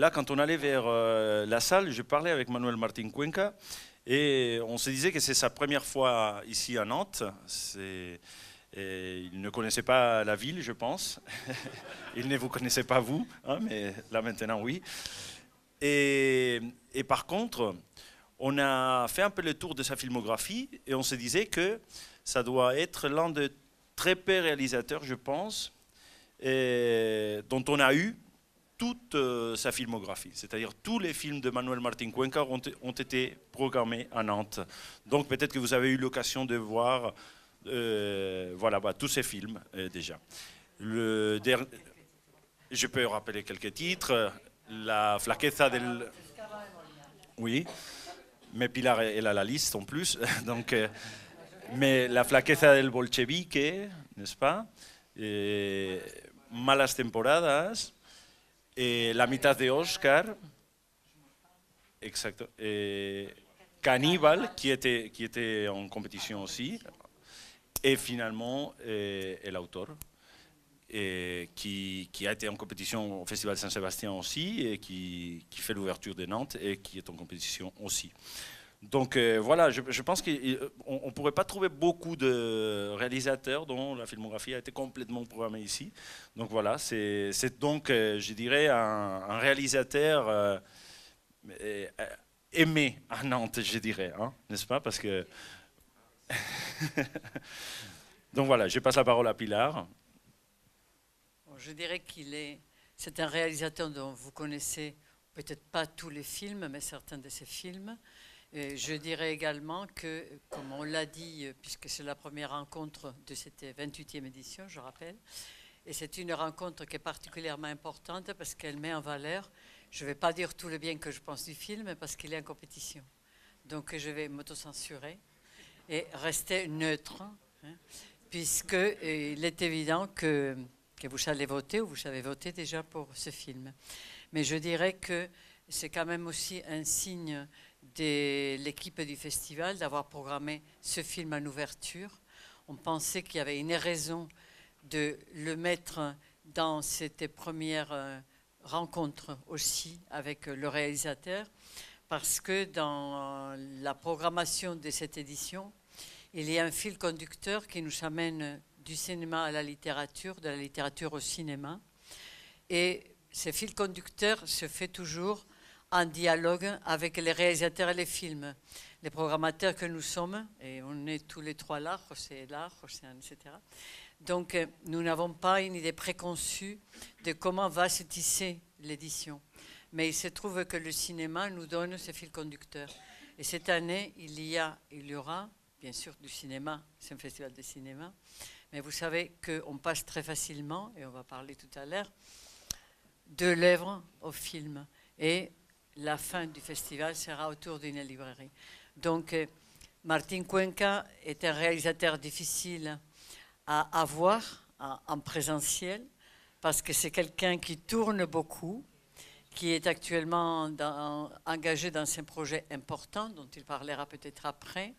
là, quand on allait vers euh, la salle, je parlais avec Manuel Martin Cuenca et on se disait que c'est sa première fois ici à Nantes. il ne connaissait pas la ville, je pense. il ne vous connaissait pas vous, hein, mais là maintenant, oui. Et, par contre, on a fait un peu le tour de sa filmographie et on se disait que ça doit être l'un des très peu réalisateurs, je pense, et, dont on a eu toute euh, sa filmographie, c'est-à-dire tous les films de Manuel Martin Cuenca ont, été programmés à Nantes. Donc peut-être que vous avez eu l'occasion de voir euh, voilà, bah, tous ces films euh, déjà. je peux rappeler quelques titres. La flaqueza del... Oui, mais Pilar, elle a la liste en plus. Donc, mais la flaqueza del bolchevique, n'est-ce pas Malas temporadas, eh, la mitad de Oscar, Exacto. Eh, Cannibal, e, eh, qui était, en compétition aussi, et finalement eh, l'auteur. Qui, a été en compétition au Festival de Saint-Sébastien aussi, et qui fait l'ouverture de Nantes, et qui est en compétition aussi. Donc euh, voilà, je, pense qu'on ne pourrait pas trouver beaucoup de réalisateurs dont la filmographie a été complètement programmée ici. Donc voilà, c'est donc, euh, je dirais, un, réalisateur euh, aimé à Nantes, je dirais, hein, n'est-ce pas Parce que... donc voilà, je passe la parole à Pilar. Je dirais qu'il est... C'est un réalisateur dont vous connaissez peut-être pas tous les films, mais certains de ses films je dirais également que, comme on l'a dit, puisque c'est la première rencontre de cette 28e édition, je rappelle, et c'est une rencontre qui est particulièrement importante parce qu'elle met en valeur, je ne vais pas dire tout le bien que je pense du film parce qu'il est en compétition. Donc je vais m'autocensurer et rester neutre, hein, puisqu'il euh, est évident que, vous allez voter ou vous avez voté déjà pour ce film. Mais je dirais que c'est quand même aussi un signe de l'équipe du festival d'avoir programmé ce film en ouverture. On pensait qu'il y avait une raison de le mettre dans cette première euh, rencontre aussi avec le réalisateur, parce que dans la programmation de cette édition, il y a un fil conducteur qui nous amène du cinéma à la littérature, de la littérature au cinéma. Et ce fil conducteur se fait toujours en dialogue avec les réalisateurs et les films. Les programmateurs que nous sommes, et on est tous les trois là, José est là, etc. Donc, euh, nous n'avons pas une idée préconçue de comment va se tisser l'édition. Mais il se trouve que le cinéma nous donne ce fil conducteur. Et cette année, il y a, il y aura, bien sûr, du cinéma, c'est un festival de cinéma, mais vous savez qu'on passe très facilement, et on va parler tout à l'heure, de l'œuvre au film. Et la fin du festival sera autour d'une librairie. Donc, euh, Martin Cuenca est un réalisateur difficile à avoir en présentiel parce que c'est quelqu'un qui tourne beaucoup, qui est actuellement engagé dans un projet important dont il parlera peut-être après.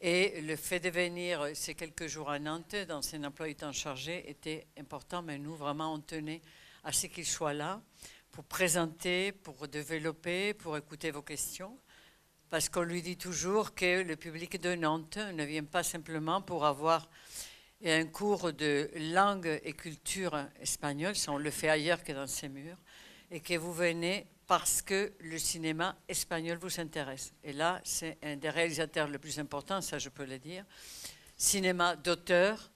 Et le fait de venir ces quelques jours à Nantes dans un emploi étant chargé était important, mais nous, vraiment, on tenait à ce qu'il soit là pour présenter, pour développer, pour écouter vos questions. Parce qu'on lui dit toujours que le public de Nantes ne vient pas simplement pour avoir un cours de langue et culture espagnole, ça on le fait ailleurs que dans ces murs, et que vous venez parce que le cinéma espagnol vous intéresse. Et là, c'est un des réalisateurs les plus importants, ça je peux le dire. Cinéma d'auteur,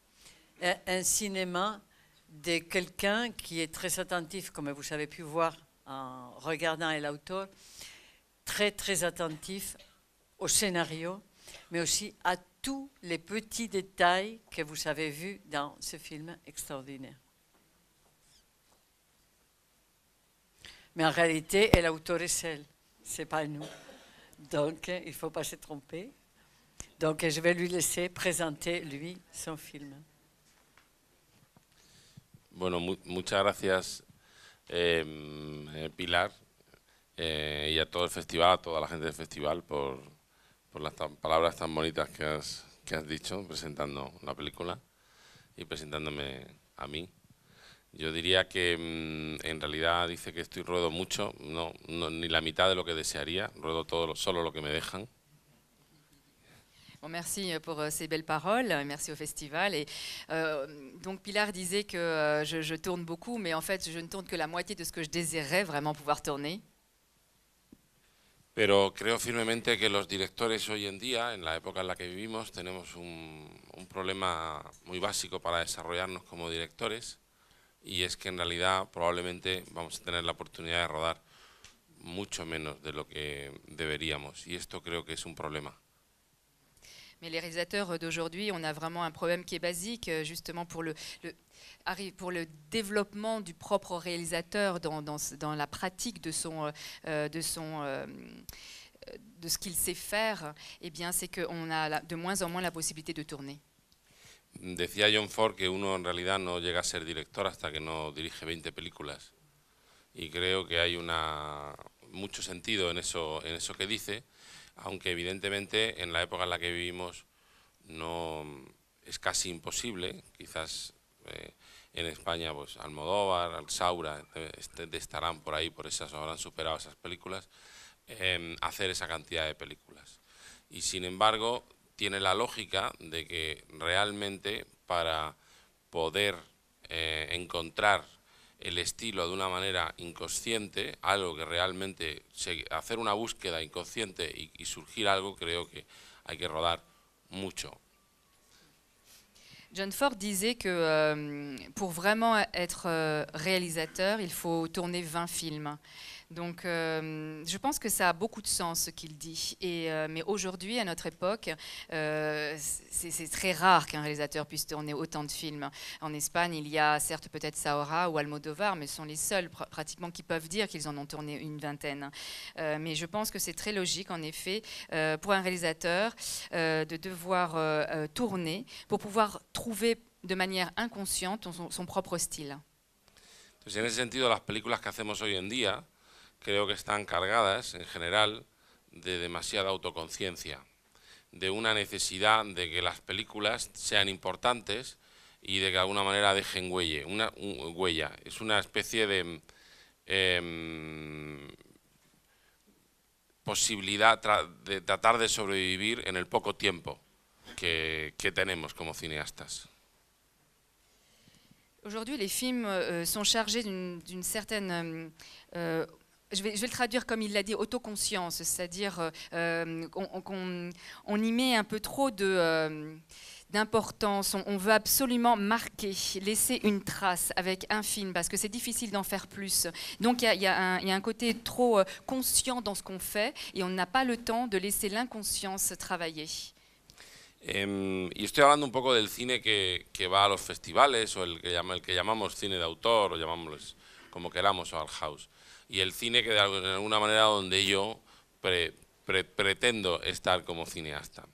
un cinéma de quelqu'un qui est très attentif, comme vous avez pu voir en regardant l'auteur, très très attentif au scénario, mais aussi à tous les petits détails que vous avez vus dans ce film extraordinaire. Mais en réalité, l'auteur est celle, c'est pas nous. Donc, il ne faut pas se tromper. Donc, je vais lui laisser présenter, lui, son film. Bueno, muchas gracias, em, eh, Pilar, eh, y a todo el festival, a toda la gente del festival, por, por las palabras tan bonitas que has, que has dicho presentando la película y presentándome a mí. Yo diría que mm, en realidad dice que estoy ruedo mucho, no, ni la mitad de lo que desearía, ruedo todo, solo lo que me dejan gracias merci euh, pour euh, ces belles paroles, euh, merci au festival. Et, donc Pilar disait que je, je, tourne beaucoup, mais en fait je ne tourne que la moitié de ce que je poder vraiment pouvoir tourner. Pero creo firmemente que los directores hoy en día, en la época en la que vivimos, tenemos un problema muy básico para desarrollarnos como directores y es que en realidad probablemente vamos a tener la oportunidad de rodar mucho menos de lo que deberíamos y esto creo que es un problema. Mais les réalisateurs d'aujourd'hui, on a vraiment un problème qui est basique, euh, justement pour le, pour le développement du propre réalisateur dans, la pratique de son, euh, euh, de de ce qu'il sait faire, et eh bien, c'est qu'on a de moins en moins la possibilité de tourner. Decía John Ford que uno en realidad no llega a ser director hasta que no dirige 20 películas. Y creo que hay una, mucho sentido en eso, en eso que dice. aunque evidentemente en la época en la que vivimos no es casi imposible, quizás eh, en España pues Almodóvar, Alsaura, este, estarán por ahí, por esas habrán superado esas películas, em, hacer esa cantidad de películas. Y sin embargo tiene la lógica de que realmente para poder eh, encontrar el estilo de una manera inconsciente, algo que realmente, hacer una búsqueda inconsciente y, surgir algo, creo que hay que rodar mucho, John Ford disait que para euh, pour vraiment être euh, réalisateur, il faut tourner 20 films. Donc euh, je pense que ça a beaucoup de sens ce qu'il dit. Euh, mais aujourd'hui, à notre époque, euh, c'est très rare qu'un réalisateur puisse tourner autant de films. En Espagne, il y a certes peut-être Saora ou Almodovar, mais ce sont les seuls pratiquement qui peuvent dire qu'ils en ont tourné une vingtaine. mais je pense que c'est très logique, en effet, pour un réalisateur de devoir tourner pour pouvoir trouver de manière inconsciente son, propre style. Entonces, en sentido, las películas que nous faisons aujourd'hui... creo que están cargadas, en general, de demasiada autoconciencia, de una necesidad de que las películas sean importantes y de que de alguna manera dejen huella. Una, Es una especie de em, posibilidad de tratar de sobrevivir en el poco tiempo que, tenemos como cineastas. Aujourd'hui, les films euh, sont chargés d'une certaine euh, euh je vais, le traduire comme il l'a dit, autoconscience, c'est-à-dire euh, euh, qu'on y met un peu trop euh, d'importance, on, veut absolument marquer, laisser une trace avec un film, parce que c'est difficile d'en faire plus. Donc il y, a un côté trop conscient dans ce qu'on fait, et on n'a pas le temps de laisser l'inconscience travailler. Et je estoy hablando un peu du cine qui va a los festivales ou el que, nous appelons llamamos cine de autor o llamamos como queramos al house. y el cine que de alguna manera donde yo pretendo estar como cineasta.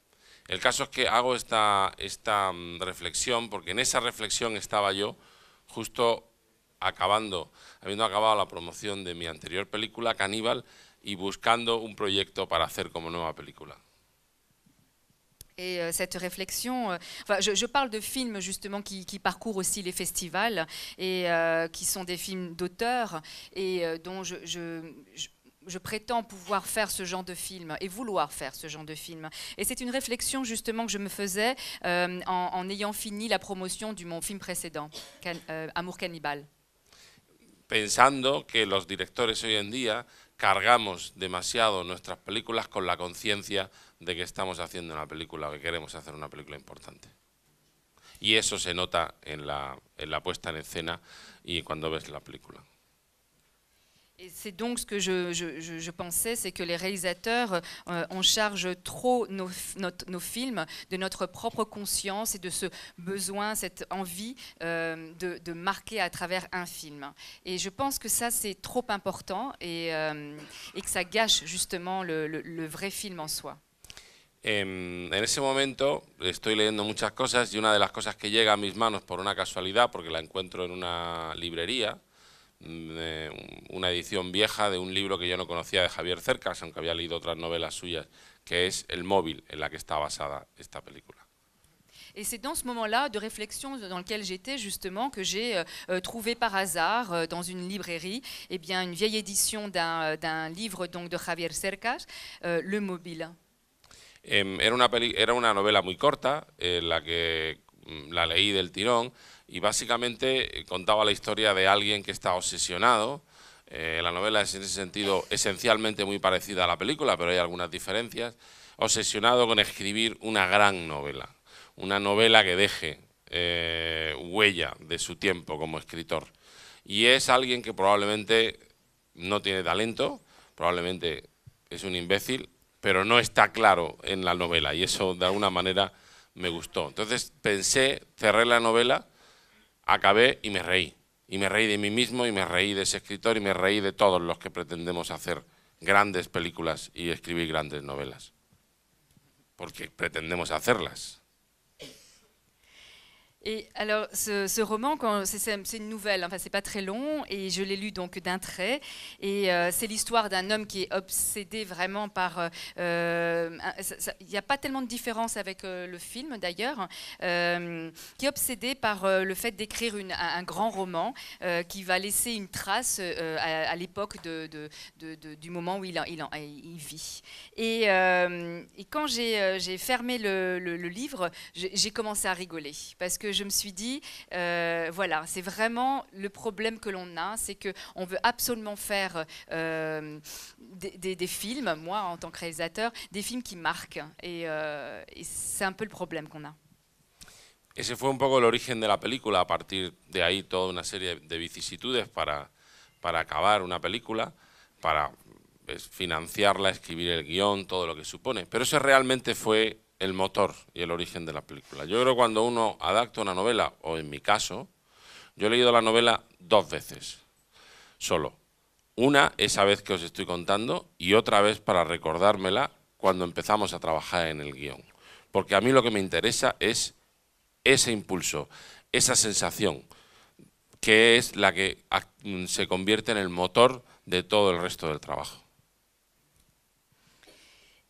El caso es que hago esta, esta mm, reflexión porque en esa reflexión estaba yo justo acabando, habiendo acabado la promoción de mi anterior película, Caníbal, y buscando un proyecto para hacer como nueva película. Et euh, cette réflexion, euh, je, parle de films justement qui, qui parcourent aussi les festivals et euh, qui sont des films d'auteurs et dont je, je, prétends pouvoir faire ce genre de film et vouloir faire ce genre de film. Et c'est une réflexion justement que je me faisais en, ayant fini la promotion de mon film précédent, Amour cannibale. Pensando que los directores hoy en día cargamos demasiado nuestras películas con la conciencia de que estamos haciendo una película, que queremos hacer una película importante. Y eso se nota en la, en la puesta en escena y cuando ves la película. c'est donc ce que je, je, je, pensais, c'est que les réalisateurs, euh, trop nos, nos, films de notre propre conscience et de ce besoin, cette envie euh, de, de, marquer à travers un film. Et je pense que ça, c'est trop important et, euh, et, que ça gâche justement le, le, le vrai film en soi. Em, en ese momento estoy leyendo muchas cosas y una de las cosas que llega a mis manos por una casualidad, porque la encuentro en una librería, mm, eh, una edición vieja de un libro que yo no conocía de Javier Cercas, aunque había leído otras novelas suyas, que es El móvil, en la que está basada esta película. Y c'est dans ce moment-là de réflexion dans lequel j'étais justement que j'ai euh, euh, trouvé par hasard euh, dans une librairie eh bien, une vieille édition d'un livre de Javier Cercas, Le Mobile. Em, era, una era una novela muy corta, en eh, la que mm, la leí del tirón, y básicamente eh, contaba la historia de alguien que está obsesionado. Eh, la novela es en ese sentido esencialmente muy parecida a la película, pero hay algunas diferencias. Obsesionado con escribir una gran novela, una novela que deje huella de su tiempo como escritor. Y es alguien que probablemente no tiene talento, probablemente es un imbécil pero no está claro en la novela y eso de alguna manera me gustó. Entonces pensé, cerré la novela, acabé y me reí. Y me reí de mí mismo y me reí de ese escritor y me reí de todos los que pretendemos hacer grandes películas y escribir grandes novelas. Porque pretendemos hacerlas. Et alors, ce, roman, c'est une nouvelle, hein, enfin, c'est pas très long, et je l'ai lu donc d'un trait. Et euh, c'est l'histoire d'un homme qui est obsédé vraiment par. Euh, euh, il n'y a pas tellement de différence avec le film d'ailleurs, qui est obsédé par le fait d'écrire un, grand roman qui va laisser une trace à, l'époque de, du moment où il, il, vit. Et, quand j'ai fermé le, le livre, j'ai commencé à rigoler parce que je me suis dit, euh, voilà, c'est vraiment le problème que l'on a, c'est qu'on veut absolument faire euh, des, des, des, films, moi en tant que réalisateur, des films qui marquent. Et, euh, et c'est un peu le problème qu'on a. Ese fue un poco el origen de la película, a partir de ahí toda una serie de vicisitudes para, para acabar una película, para financiarla, escribir el guión, todo lo que supone. Pero ese realmente fue el motor y el origen de la película. Yo creo que cuando uno adapta una novela, o en mi caso, yo he leído la novela dos veces, solo. Una, esa vez que os estoy contando, y otra vez para recordármela cuando empezamos a trabajar en el guión. Porque a mí lo que me interesa es ese impulso, esa sensación, que es la que se convierte en el motor de todo el resto del trabajo.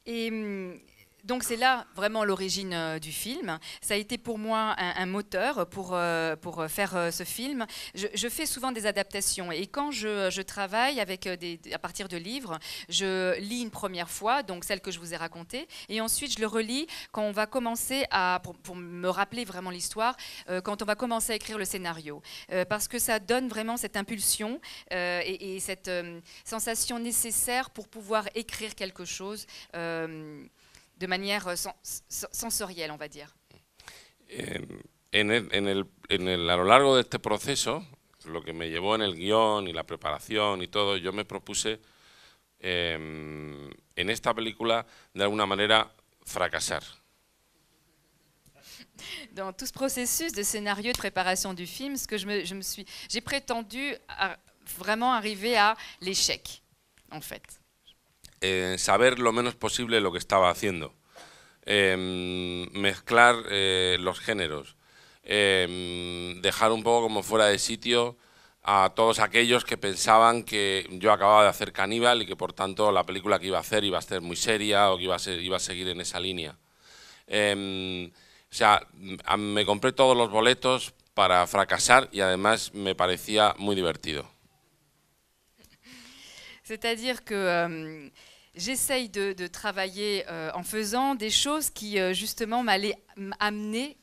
Y mm, Donc c'est là vraiment l'origine euh, du film. Ça a été pour moi un, moteur pour, euh, pour euh, faire ce film. Je, fais souvent des adaptations et quand je, je travaille avec des, à partir de livres, je lis une première fois, donc celle que je vous ai racontée, et ensuite je le relis quand on va commencer à, pour, me rappeler vraiment l'histoire, quand on va commencer à écrire le scénario. parce que ça donne vraiment cette impulsion et, et, cette sensation nécessaire pour pouvoir écrire quelque chose de manière euh, sensorielle, on va dire. Eh, en a lo largo de este proceso, lo que me llevó en el guión y la preparación y todo, yo me propuse en esta película, de alguna manera, fracasar. Dans tout ce processus de scénario de préparation du film, ce que je me, suis, j'ai prétendu vraiment arriver à l'échec, en fait. Eh, saber lo menos posible lo que estaba haciendo, em, mezclar eh, los géneros, em, dejar un poco como fuera de sitio a todos aquellos que pensaban que yo acababa de hacer Caníbal y que por tanto la película que iba a hacer iba a ser muy seria o que iba a, ser, iba a seguir en esa línea. Em, o sea, me compré todos los boletos para fracasar y además me parecía muy divertido. C'est-à-dire que euh, j'essaye de, travailler euh, en faisant des choses qui euh, justement m'allaient amener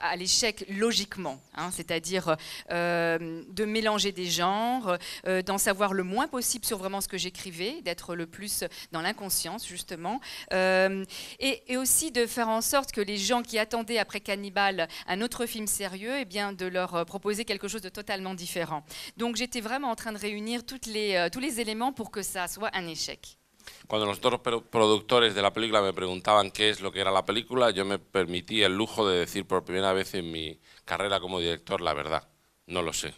à l'échec logiquement, hein. c'est-à-dire euh, de mélanger des genres, d'en savoir le moins possible sur vraiment ce que j'écrivais, d'être le plus dans l'inconscience justement, et, aussi de faire en sorte que les gens qui attendaient après Cannibal un autre film sérieux, et eh bien de leur proposer quelque chose de totalement différent. Donc j'étais vraiment en train de réunir toutes tous les éléments pour que ça soit un échec. Cuando los dos productores de la película me preguntaban qué es lo que era la película, yo me permití el lujo de decir por primera vez en mi carrera como director la verdad, no lo sé.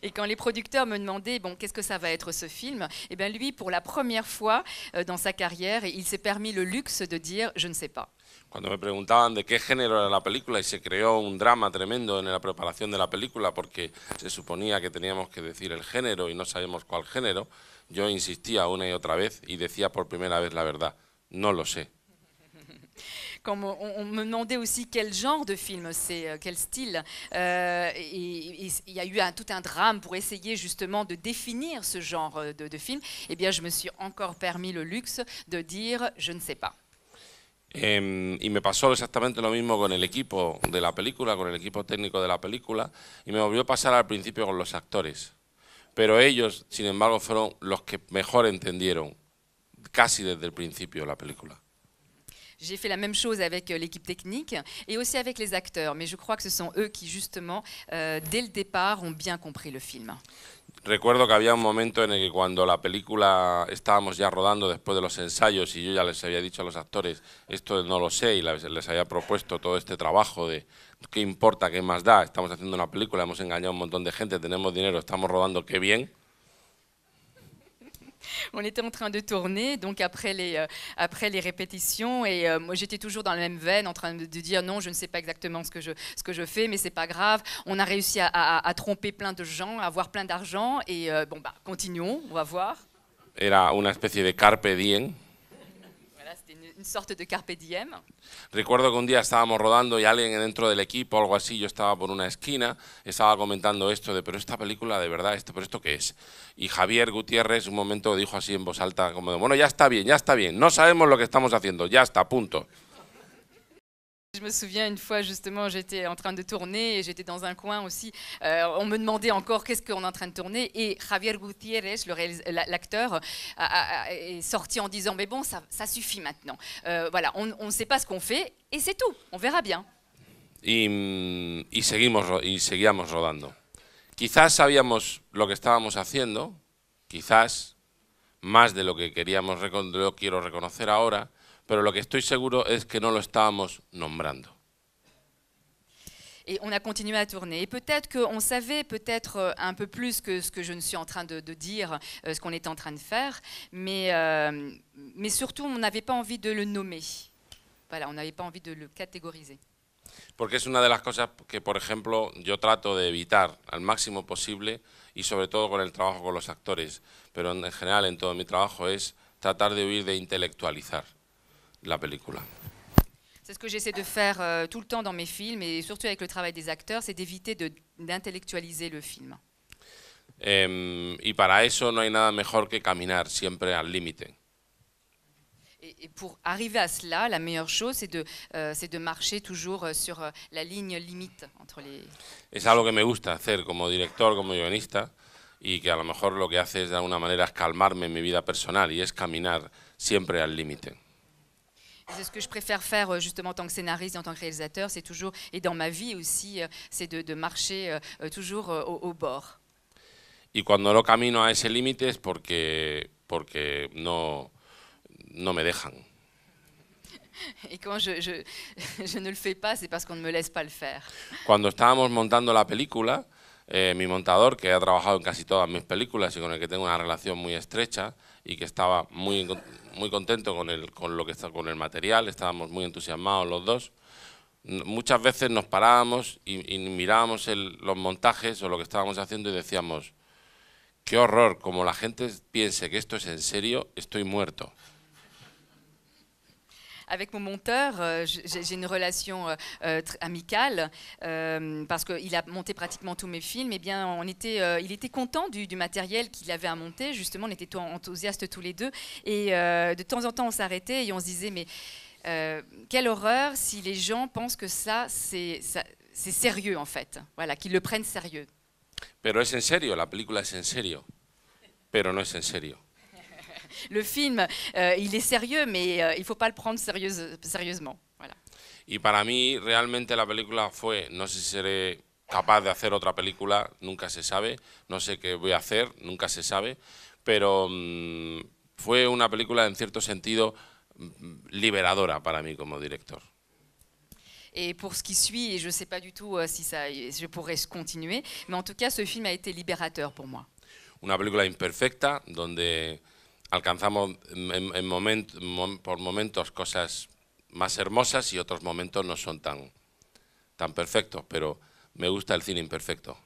Y cuando les producteurs me demandaient bon, qu'est-ce que ça va être ce film, eh bien lui, pour la première fois en euh, dans sa carrière, il s'est permis le luxe de decir je ne sais pas. Cuando me preguntaban de qué género era la película y se creó un drama tremendo en la preparación de la película porque se suponía que teníamos que decir el género y no sabemos cuál género, Yo insistía una y otra vez y decía por primera vez la verdad. No lo sé. Comme on, me demandait aussi quel genre de film c'est, euh, quel style. Euh, il y a eu tout un drame pour essayer justement de définir ce genre euh, de, de film. Eh bien, je me suis encore permis le luxe de dire je ne sais pas. Et me pasó exactement lo mismo avec el de la película, con el equipo técnico de la película, y me volvió a pasar al principio con los actores. Pero ellos, sin embargo, fueron los que mejor entendieron casi desde el principio la película. J'ai fait la même chose avec euh, l'équipe technique et aussi avec les acteurs, mais je creo que ce sont eux qui, justement, euh, dès le départ, ont bien compris le film. Recuerdo que había un momento en el que cuando la película estábamos ya rodando después de los ensayos y yo ya les había dicho a los actores, esto no lo sé, y les había propuesto todo este trabajo de, ¿Qué importa? ¿Qué más da? Estamos haciendo una película, hemos engañado a un montón de gente, tenemos dinero, estamos rodando, qué bien. on était en train de tourner, donc après les, euh, après les répétitions, et euh, moi j'étais toujours dans la même veine, en train de, dire non, je ne sais pas exactement ce que je, ce que je fais, mais c'est pas grave. On a réussi à, à, à, tromper plein de gens, à avoir plein d'argent, et euh, bon, bah, continuons, on va voir. Era une espèce de carpe diem. de Recuerdo que un día estábamos rodando y alguien dentro del equipo, algo así, yo estaba por una esquina, estaba comentando esto de, pero esta película de verdad, esto, pero esto qué es. Y Javier Gutiérrez un momento dijo así en voz alta, como de, bueno, ya está bien, ya está bien, no sabemos lo que estamos haciendo, ya está, punto. Je me souviens une fois justement, j'étais en train de tourner et j'étais dans un coin aussi. Euh, on me demandait encore qu'est-ce qu'on est en train de tourner et Javier Gutiérrez, l'acteur, est sorti en disant mais bon ça, suffit maintenant. Euh, voilà, on ne sait pas ce qu'on fait et c'est tout. On verra bien. Y, mm, y, seguimos, y seguíamos rodando. Quizás sabíamos lo que estábamos haciendo, quizás más de lo que queríamos, lo quiero reconocer ahora. Pero lo que estoy seguro es que no lo estábamos nombrando. Et on a continué à tourner. Et peut-être qu'on savait peut-être euh, un peu plus que ce que je ne suis en train de, dire, euh, ce qu'on était en train de faire, mais, euh, mais surtout on n'avait pas envie de le nommer. Voilà, on n'avait pas envie de le catégoriser. Parce que c'est une des choses que, par exemple, je trato de éviter au maximum possible, et sobre todo le travail trabajo les acteurs. Mais en général, en todo mi trabajo es tratar de huir de intellectualiser la película. C'est ce que j'essaie de faire euh, tout le temps dans mes films et surtout avec le travail des acteurs, c'est d'éviter d'intellectualiser le film. eso no nada mejor que caminar siempre al límite. Et, et pour arriver à cela, la meilleure chose, c'est de, euh, de marcher toujours euh, sur la ligne limite entre les... Es algo que me gusta hacer como director, como guionista, y que a lo mejor lo que hace es de alguna manera calmarme en mi vida personal y es caminar siempre al límite c'est ce que je préfère faire euh, justement en tant que scénariste et en tant que réalisateur, c'est toujours, et dans ma vie aussi, euh, c'est de, marcher euh, toujours au, bord. Y cuando no camino a ese límite es porque, porque no, no me dejan. Et quand je, je, ne le fais pas, c'est parce qu'on ne me laisse pas le faire. Quand nous estábamos montando la película, eh, mi montador, que ha trabajado en casi todas mes películas y con el que tengo una relación muy estrecha et que estaba muy muy contento con, el, con, lo que está, con el material, estábamos muy entusiasmados los dos. Muchas veces nos parábamos y, mirábamos los montajes o lo que estábamos haciendo y decíamos, qué horror, como la gente piense que esto es en serio, estoy muerto. avec mon monteur, euh, j'ai une relation euh, euh, amicale parce qu'il a monté pratiquement tous mes films. Et eh bien, on était, il était content du, matériel qu'il avait à monter. Justement, on était enthousiastes tous les deux. Et de temps en temps, on s'arrêtait et on se disait, mais quelle horreur si les gens pensent que ça, c'est sérieux en fait. Voilà, qu'ils le prennent sérieux. Pero es en serio, la película es en serio. Pero no es en serio. le film, euh, il est sérieux, mais euh, il ne faut pas le prendre sérieuse, sérieusement. Voilà. Y para mí, realmente la película fue, no sé si seré capaz de hacer otra película, nunca se sabe, no sé qué voy a hacer, nunca se sabe, pero mmm, fue una película en cierto sentido mm, liberadora para mí como director. Et pour ce qui suit, je ne sais pas du tout euh, si ça, je pourrais continuer, mais en tout cas, ce film a été libérateur pour moi. Una película imperfecta, donde alcanzamos en, por momentos cosas más hermosas y otros momentos no son tan, tan perfectos, pero me gusta el cine imperfecto.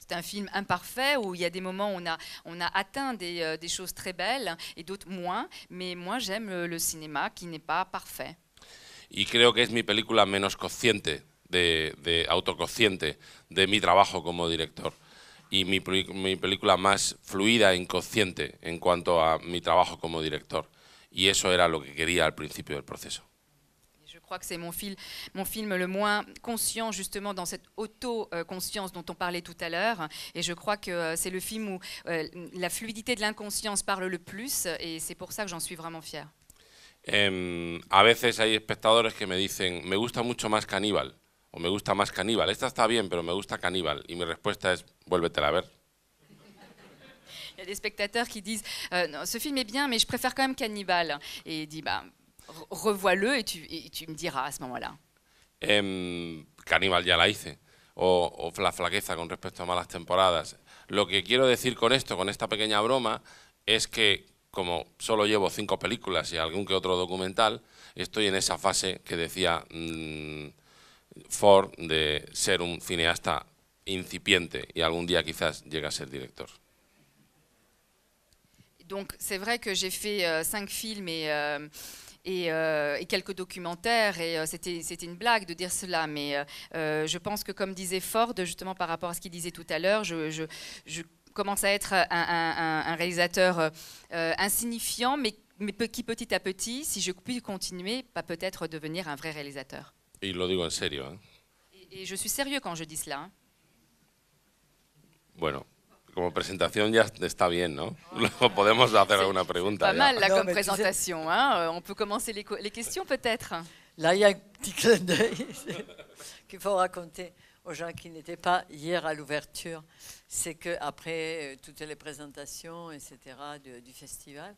Es un film imparfait où il y a des moments où on a, on a atteint des, euh, des choses très belles et d'autres moins, mais moi j'aime le, le, cinéma qui n'est pas parfait. Y creo que es mi película menos consciente, de, de autoconsciente de mi trabajo como director y mi, película más fluida e inconsciente en cuanto a mi trabajo como director. Y eso era lo que quería al principio del proceso. Je crois que c'est mon, film mon film le moins conscient justement dans cette auto-conscience dont on parlait tout à l'heure. Et je crois que euh, c'est le film où euh, la fluidité de l'inconscience parle le plus et c'est pour ça que j'en suis vraiment fière. Eh, a veces hay espectadores que me dicen, me gusta mucho más Caníbal o me gusta más Caníbal. Esta está bien, pero me gusta Caníbal. Y mi respuesta es, vuélvetela a ver. Hay espectadores que dicen, no, este disent euh, film bien, pero yo prefiero quand même Cannibal. Y il bah, revois me dirás a ese momento. Em, Cannibal ya la hice. O, la flaqueza con respecto a malas temporadas. Lo que quiero decir con esto, con esta pequeña broma, es que como solo llevo cinco películas y algún que otro documental, estoy en esa fase que decía. Mm, Ford de ser un cineasta incipiente y algún día quizás llegue a ser director. Donc c'est vrai que j'ai fait euh, cinq films et, euh, euh, et, quelques documentaires et c'était une blague de dire cela, mais je pense que comme disait Ford, justement par rapport à ce qu'il disait tout à l'heure, je, je, commence à être un, réalisateur insignifiant, mais, mais qui petit à petit, si je puis continuer, va peut-être devenir un vrai réalisateur. Et en Et, je suis sérieux quand je dis cela. ¿eh? Bon, comme présentation, ça ya bien, On peut podemos faire une question. Pas mal là, comme présentation. Hein, euh, on peut commencer les, questions peut-être. Là, il y a un petit clin d'œil qu'il faut raconter aux gens qui n'étaient pas hier à l'ouverture. C'est qu'après euh, toutes les présentations, etc., du, du, festival,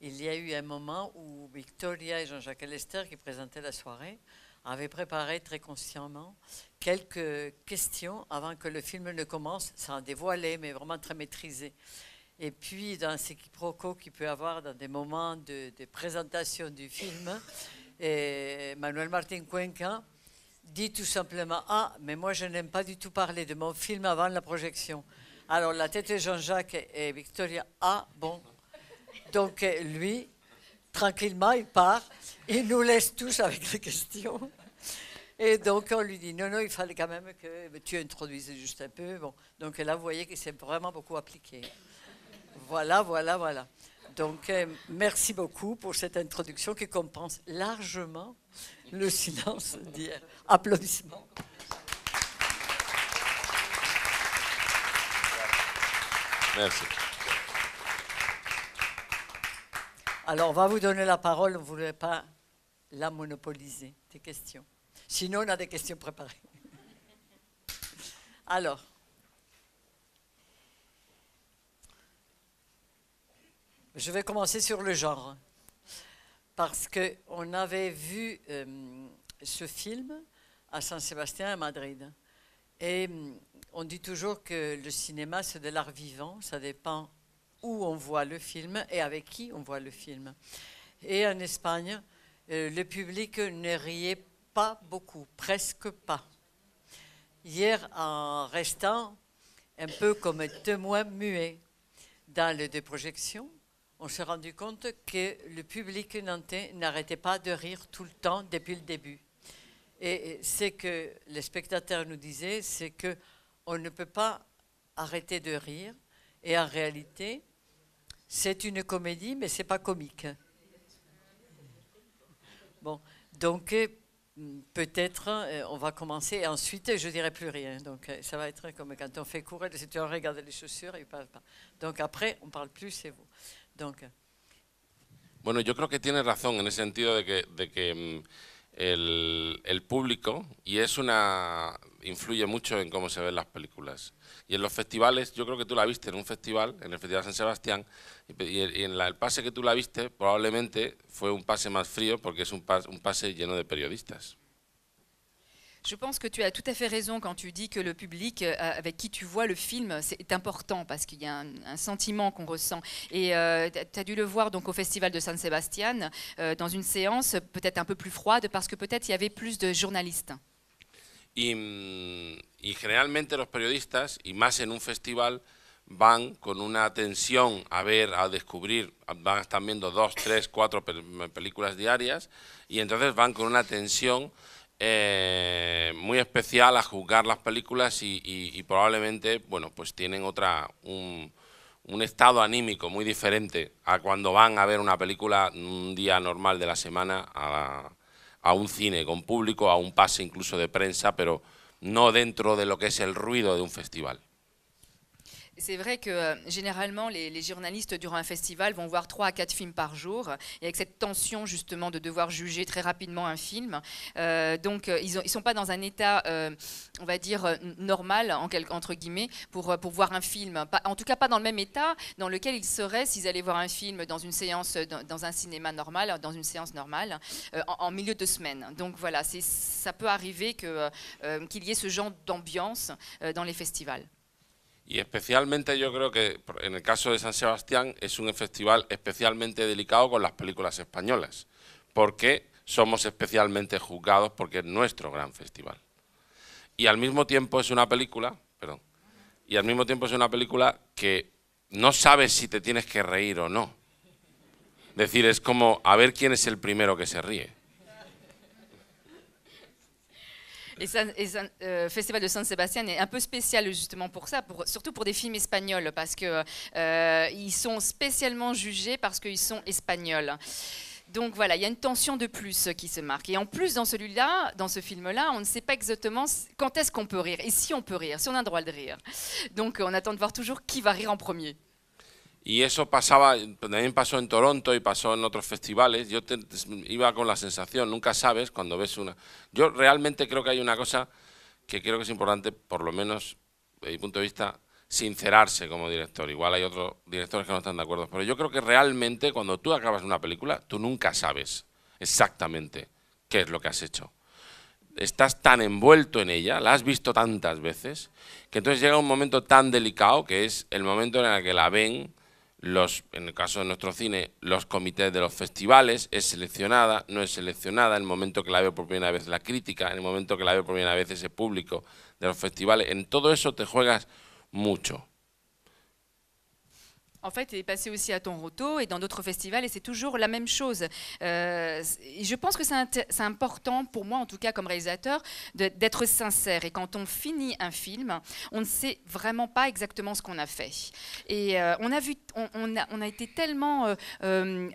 il y a eu un moment où Victoria et Jean-Jacques Lester, qui présentaient la soirée, avait préparé très consciemment quelques questions avant que le film ne commence, sans dévoiler, mais vraiment très maîtrisé. Et puis, dans ces quiproquos qu'il peut y avoir dans des moments de, présentation du film, et Manuel Martin Cuenca dit tout simplement Ah, mais moi, je n'aime pas du tout parler de mon film avant la projection. Alors, la tête de Jean-Jacques et Victoria Ah, bon. Donc, lui, tranquillement, il part. Il nous laisse tous avec les questions. Et donc on lui dit non, non, il fallait quand même que tu introduises juste un peu. Donc là, vous voyez que c'est vraiment beaucoup appliqué. Voilà, voilà, voilà. Donc euh, merci beaucoup pour cette introduction qui compense largement le silence d'hier. Applaudissements. Merci. Alors, on va vous donner la parole, vous ne voulez pas la monopoliser, tes questions. Sinon, on a des questions préparées. Alors. Je vais commencer sur le genre. Hein. Parce qu'on avait vu euh, ce film à Saint-Sébastien, à Madrid. Et hum, on dit toujours que le cinéma, c'est de l'art vivant. Ça dépend où on voit le film et avec qui on voit le film. Et en Espagne, euh, le public ne riait pas pas beaucoup, presque pas. Hier, en restant un peu comme témoin muet dans les deux projections, on s'est rendu compte que le public nantais n'arrêtait pas de rire tout le temps depuis le début. Et ce que les spectateurs nous disaient, c'est que on ne peut pas arrêter de rire. Et en réalité, c'est une comédie, mais c'est pas comique. Bon, donc peut-être, euh, on va commencer, et ensuite, je dirai plus rien. Donc, euh, ça va être comme quand on fait courir, les étudiants regardent les chaussures, et ils parlent pas. Donc, après, on parle plus, c'est vous. Donc. Euh, bueno, yo creo que tiene razón en el sentido de que, de que mm, el, el, público, y es una, influye mucho en cómo se ven las películas. Et en los festivales, yo creo que tú la viste en un festival, en el Festival San Sebastián, y, en la, el pase que tú la viste probablemente fue un pase más frío porque es un, un pase lleno de periodistas. Je pense que tu as tout à fait raison quand tu dis que le public euh, avec qui tu vois le film, c'est important parce qu'il y a un, sentiment qu'on ressent. Et euh, tu as dû le voir donc au Festival de San Sebastian, euh, dans une séance peut-être un peu plus froide parce que peut-être il y avait plus de journalistes. Mm, y, generalmente los periodistas, y más en un festival, van con una tensión a ver, a descubrir, van, están viendo dos, tres, cuatro películas diarias y entonces van con una tensión eh, muy especial a juzgar las películas y, probablemente, bueno, pues tienen otra, un, un, estado anímico muy diferente a cuando van a ver una película un día normal de la semana a, a un cine con público, a un pase incluso de prensa, pero no dentro de lo que es el ruido de un festival. C'est vrai que euh, généralement, les, journalistes, durant un festival, vont voir trois à quatre films par jour. Et avec cette tension, justement, de devoir juger très rapidement un film. Euh, donc, euh, ils ne sont pas dans un état, on va dire, normal, en entre guillemets, pour, voir un film. en tout cas, pas dans le même état dans lequel ils seraient s'ils allaient voir un film dans une séance, dans, un cinéma normal, dans une séance normale, en, milieu de semaine. Donc, voilà, ça peut arriver qu'il y ait ce genre d'ambiance dans les festivals. Y especialmente yo creo que en el caso de San Sebastián es un festival especialmente delicado con las películas españolas, porque somos especialmente juzgados porque es nuestro gran festival. Y al mismo tiempo es una película, perdón, y al mismo tiempo es una película que no sabes si te tienes que reír o no. Es decir, es como a ver quién es el primero que se ríe. Et, ça, euh, Festival de San Sebastian est un peu spécial justement pour ça, surtout pour des films espagnols, parce qu'ils euh, sont spécialement jugés parce qu'ils sont espagnols. Donc voilà, il y a une tension de plus qui se marque. Et en plus, dans celui-là, dans ce film-là, on ne sait pas exactement quand est-ce qu'on peut rire et si on peut rire, si on a le droit de rire. Donc on attend de voir toujours qui va rire en premier. Y eso pasaba, también pasó en Toronto y pasó en otros festivales. Yo iba con la sensación, nunca sabes cuando ves una. Yo realmente creo que hay una cosa que creo que es importante, por lo menos desde mi punto de vista, sincerarse como director. Igual hay otros directores que no están de acuerdo, pero yo creo que realmente cuando tú acabas una película, tú nunca sabes exactamente qué es lo que has hecho. Estás tan envuelto en ella, la has visto tantas veces, que entonces llega un momento tan delicado que es el momento en el que la ven en el caso de nuestro cine, los comités de los festivales, es seleccionada, no es seleccionada, en el momento que la veo por primera vez la crítica, en el momento que la veo por primera vez ese público de los festivales, en todo eso te juegas mucho. en fait, il est passé aussi à Toronto et dans d'autres festivals, et c'est toujours la même chose. Euh, je pense que c'est important, pour moi en tout cas comme réalisateur, d'être sincère. Et quand on finit un film, on ne sait vraiment pas exactement ce qu'on a fait. Et euh, on, a vu, on, a, été tellement euh,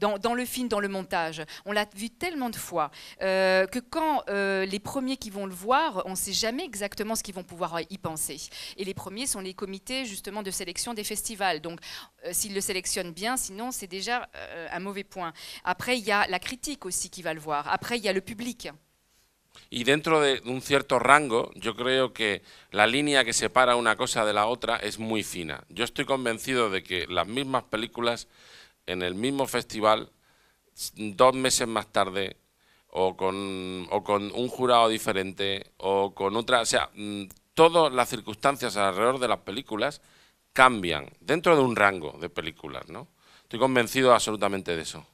dans, dans, le film, dans le montage, on l'a vu tellement de fois, que quand les premiers qui vont le voir, on ne sait jamais exactement ce qu'ils vont pouvoir y penser. Et les premiers sont les comités justement de sélection des festivals. Donc Euh, si le sélectionne bien, sinon c'est déjà euh, un mauvais point. Après, il y a la critique aussi qui va le voir. Après, il y a Y dentro de un cierto rango, yo creo que la línea que separa una cosa de la otra es muy fina. Yo estoy convencido de que las mismas películas en el mismo festival, dos meses más tarde, o con, o con un jurado diferente, o con otra... O sea, mm, todas las circunstancias alrededor de las películas cambian dentro de un rango de películas, ¿no? Estoy convencido absolutamente de eso.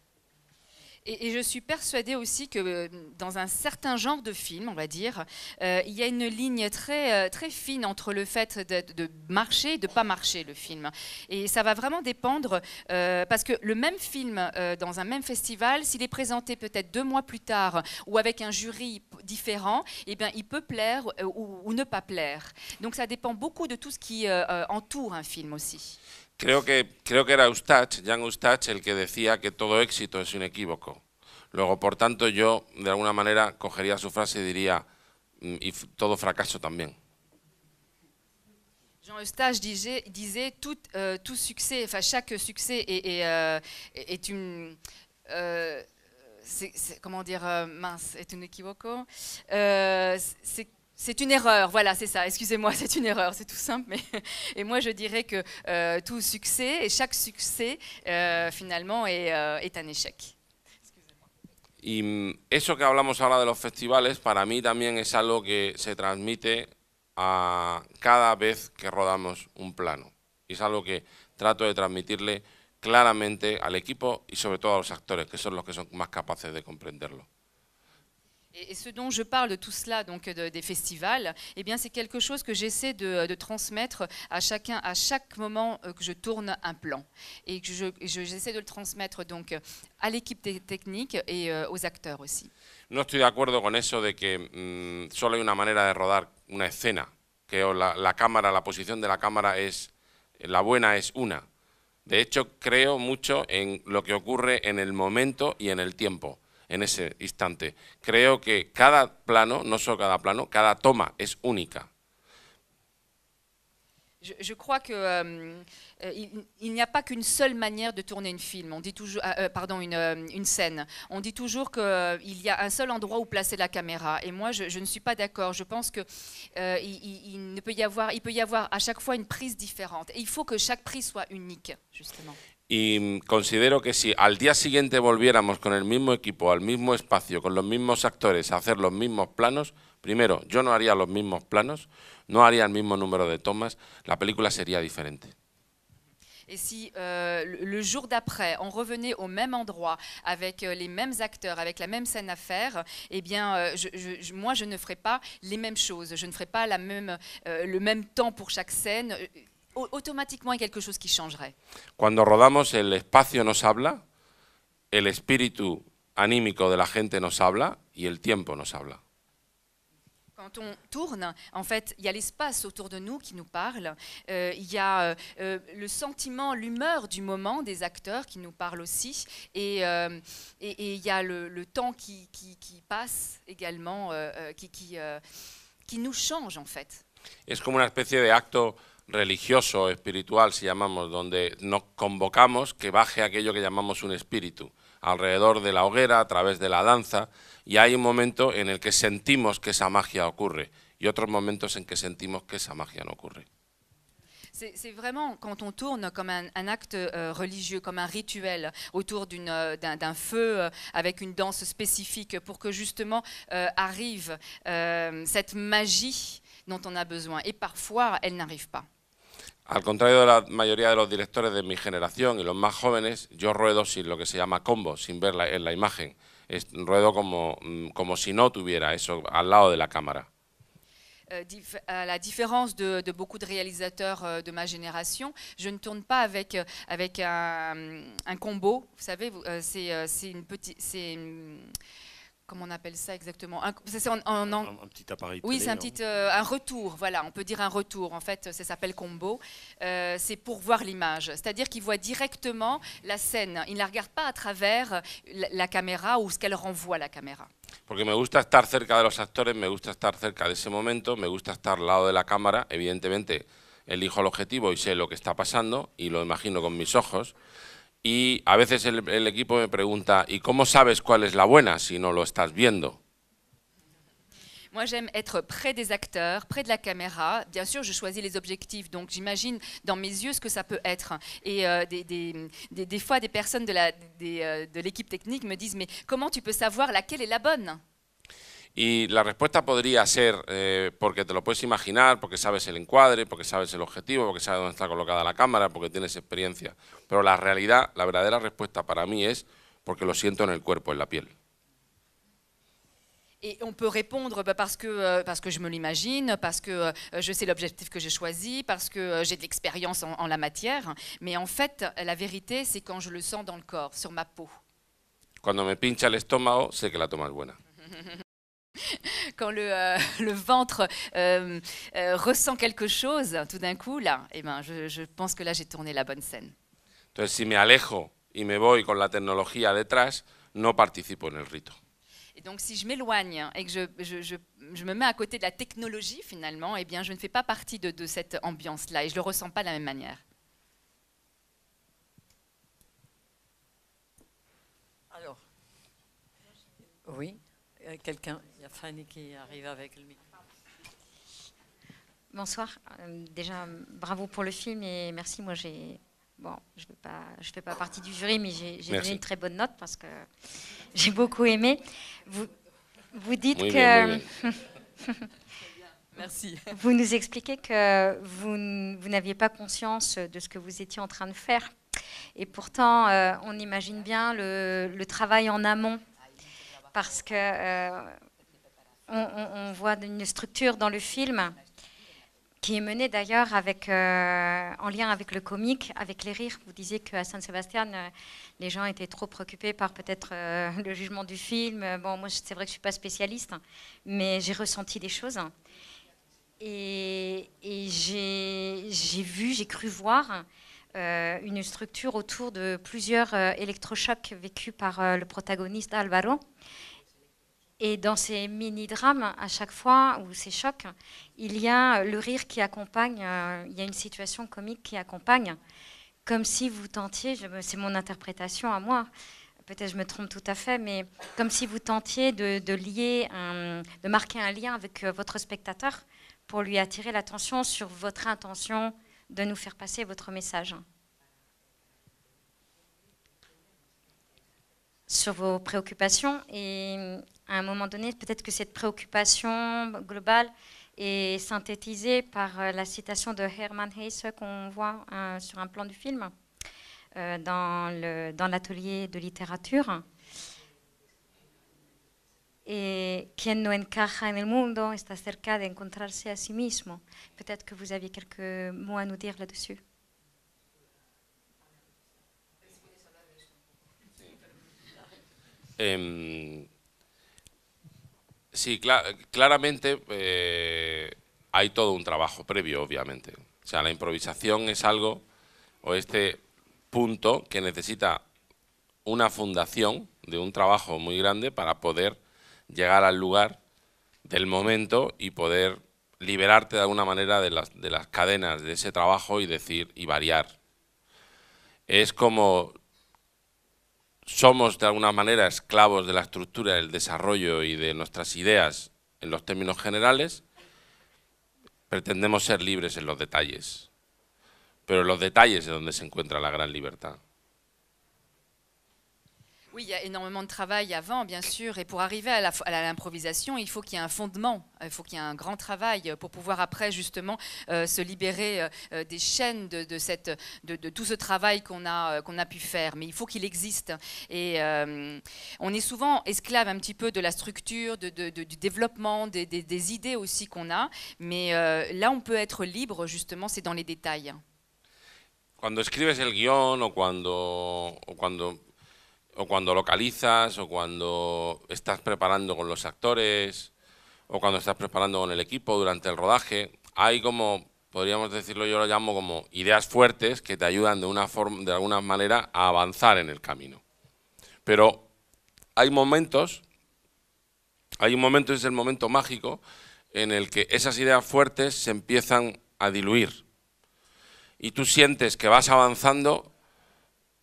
et, je suis persuadée aussi que euh, dans un certain genre de film, on va dire, euh, il y a une ligne très, euh, très fine entre le fait de, marcher et de ne pas marcher le film. Et ça va vraiment dépendre, parce que le même film dans un même festival, s'il est présenté peut-être deux mois plus tard ou avec un jury différent, eh bien, il peut plaire ou, ne pas plaire. Donc ça dépend beaucoup de tout ce qui entoure un film aussi. Creo que, creo que era Ustach, Jan Ustach, el que decía que todo éxito es un equívoco. Luego, por tanto, yo de alguna manera cogería su frase y diría, mm, y todo fracaso también. Jean Eustache disait, disait tout, euh, tout, succès, enfin chaque succès est, est, euh, une... Euh, comment dire, euh, mince, est un equívoco. C'est une erreur, voilà, c'est ça, excusez-moi, c'est une erreur, c'est tout simple, mais et moi je dirais que todo euh, tout succès et chaque succès euh, finalement euh, est, un échec. Y mm, eso que hablamos ahora de los festivales, para mí también es algo que se transmite a cada vez que rodamos un plano. Y es algo que trato de transmitirle claramente al equipo y sobre todo a los actores, que son los que son más capaces de comprenderlo. Et, ce dont je parle de tout cela, donc des festivals, eh bien c'est quelque chose que j'essaie de, transmettre à chacun, à chaque moment euh, que je tourne un plan, et que j'essaie de le transmettre donc à l'équipe technique et euh, aux acteurs aussi. No estoy de acuerdo con eso de que mmm, solo hay una manera de rodar une escena, que la, position la de la caméra es la buena es una. De hecho, creo mucho en lo que ocurre en el momento y en el tiempo en instant. Je Creo que cada plano, non seulement cada plano, toma única. Je, je, crois que euh, euh, il, n'y a pas qu'une seule manière de tourner une film. On dit toujours, euh, pardon, une, scène. On dit toujours qu'il y a un seul endroit où placer la caméra. Et moi, je, ne suis pas d'accord. Je pense que il, ne peut y avoir, il peut y avoir à chaque fois une prise différente. Et il faut que chaque prise soit unique, justement. Et considero que si al día siguiente volviéramos con el mismo equipo, al mismo espacio, con los mismos actores, a hacer los mismos planos, primero, yo no haría los mismos planos, no haría el mismo número de tomas, la película sería diferente. Et si euh, le jour d'après, on revenait au même endroit, avec euh, les mêmes acteurs, avec la même scène à faire, eh bien, euh, je, je, moi, je ne ferais pas les mêmes choses. Je ne ferais pas la même, le même temps pour chaque scène automatiquement, il y a quelque chose qui changerait. Cuando rodamos, el espacio nos habla, el espíritu anímico de la gente nos habla et el tiempo nos habla. Quand on tourne, en fait, il y a l'espace autour de nous qui nous parle, euh, il y a euh, euh, le sentiment, l'humeur du moment des acteurs qui nous parle aussi, et, et, il y a le, temps qui, qui, qui, passe également, qui, qui, qui nous change en fait. C'est comme une espèce de religioso, espiritual, si llamamos, donde nos convocamos que baje aquello que llamamos un espíritu, alrededor de la hoguera, a través de la danza, y hay un momento en el que sentimos que esa magia ocurre y otros momentos en que sentimos que esa magia no ocurre. C'est vraiment cuando on tourne comme un, acto acte como euh, religieux, comme un rituel autour euh, d'un un feu con euh, avec une danse spécifique pour que justement arrive cette magie dont on a besoin. Et parfois, elle n'arrive pas. Al contrario de la mayoría de los directores de mi generación y los más jóvenes, yo ruedo sin lo que se llama combo, sin ver la, en la imagen. Es, ruedo como, mm, como si no tuviera eso al lado de la cámara. A euh, la différence de, de, beaucoup de réalisateurs euh, de ma génération, je ne tourne pas avec, euh, avec un, combo. Vous savez, c'est une petite... comment on appelle ça exactement un, c'est un, petit appareil. Oui, c'est un hein. petit euh, un retour, voilà, on peut dire un retour. En fait, ça s'appelle combo. Euh, c'est pour voir l'image, c'est-à-dire qu'il voit directement la scène. Il ne la regarde pas à travers euh, la, caméra ou ce qu'elle renvoie à la caméra. Porque me gusta estar cerca de los actores, me gusta estar cerca de ese momento, me gusta estar al lado de la cámara, evidentemente elijo el objetivo y sé lo que está pasando y lo imagino con mis ojos. y a veces el, equipo me pregunta, ¿y cómo sabes cuál es la buena si no lo estás viendo? Moi, j'aime être près des acteurs, près de la caméra. Bien sûr, je choisis les objectifs, donc j'imagine dans mes yeux ce que ça peut être. Et euh, des, des, des, des, fois, des personnes de euh, l'équipe de technique me disent, ¿cómo comment tu peux savoir laquelle est la bonne Y la respuesta podría ser eh, porque te lo puedes imaginar, porque sabes el encuadre, porque sabes el objetivo, porque sabes dónde está colocada la cámara, porque tienes experiencia. Mais la réalité, la pour moi, para parce que je le siento dans le corps, en la piel. Et on peut répondre bah, parce, que, euh, parce que je me l'imagine, parce que euh, je sais l'objectif que j'ai choisi, parce que euh, j'ai de l'expérience en, la matière. Mais en fait, la vérité, c'est quand je le sens dans le corps, sur ma peau. Quand me l'estomac, que la est bonne. quand le, ventre ressent quelque chose, tout d'un coup, là, eh ben, je pense que là, j'ai tourné la bonne scène. Entonces, si me alejo y me voy con la tecnología detrás, no participo en le rito. Et donc, si je m'éloigne et que je, me mets à côté de la technologie, finalement, eh bien, je ne fais pas partie de, cette ambiance-là et je ne le ressens pas de la même manière. Alors, oui, euh, quelqu'un, il y a Fanny qui arrive avec le micro. Bonsoir. Euh, déjà, bravo pour le film et merci. Moi, j'ai Bon, je ne fais pas partie du jury, mais j'ai donné une très bonne note parce que j'ai beaucoup aimé. Vous, vous dites que... Merci. Vous nous expliquez que vous, n'aviez pas conscience de ce que vous étiez en train de faire. Et pourtant, euh, on imagine bien le, travail en amont. Parce que... Euh, on, voit une structure dans le film qui est menée d'ailleurs avec, euh, en lien avec le comique, avec les rires. Vous disiez qu'à Saint-Sébastien, euh, les gens étaient trop préoccupés par peut-être euh, le jugement du film. Bon, moi, c'est vrai que je ne suis pas spécialiste, hein, mais j'ai ressenti des choses. Et, et j'ai vu, j'ai cru voir une structure autour de plusieurs électrochocs vécus par le protagoniste Alvaro. Et dans ces mini-drames, à chaque fois, ou ces chocs, il y a euh, le rire qui accompagne, euh, il y a une situation comique qui accompagne, comme si vous tentiez, c'est mon interprétation à moi, peut-être je me trompe tout à fait, mais comme si vous tentiez de, lier, un, de marquer un lien avec euh, votre spectateur pour lui attirer l'attention sur votre intention de nous faire passer votre message. Sur vos préoccupations et à un moment donné, peut-être que cette préoccupation globale est synthétisée par euh, la citation de Hermann Hesse qu'on voit hein, sur un plan du film euh, dans l'atelier de littérature. Et quien no encaja en el mundo está cerca de encontrarse a sí mismo. Peut-être que vous aviez quelques mots à nous dire là-dessus. Sí, claramente eh, hay todo un trabajo previo, obviamente. O sea, la improvisación es algo, o este punto, que necesita una fundación de un trabajo muy grande para poder llegar al lugar del momento y poder liberarte de alguna manera de las, de las cadenas de ese trabajo y decir y variar. Es como somos de alguna manera esclavos de la estructura, del desarrollo y de nuestras ideas en los términos generales, pretendemos ser libres en los detalles. Pero en los detalles es donde se encuentra la gran libertad. Oui, il y a énormément de travail avant, bien sûr. Et pour arriver à l'improvisation, il faut qu'il y ait un fondement, il faut qu'il y ait un grand travail euh, pour pouvoir après, justement, euh, se libérer euh, des chaînes de, cette, de, tout ce travail qu'on a, a pu faire. Mais il faut qu'il existe. Et on est souvent esclave un petit peu de la structure, du développement, des, idées aussi qu'on a. Mais là, on peut être libre, justement, c'est dans les détails. Quand écrivez écris le ou ou o cuando localizas, o cuando estás preparando con los actores, o cuando estás preparando con el equipo durante el rodaje, hay como, podríamos decirlo, yo lo llamo como ideas fuertes que te ayudan de, una forma, de alguna manera a avanzar en el camino. Pero hay momentos, hay un momento, es el momento mágico, en el que esas ideas fuertes se empiezan a diluir. Y tú sientes que vas avanzando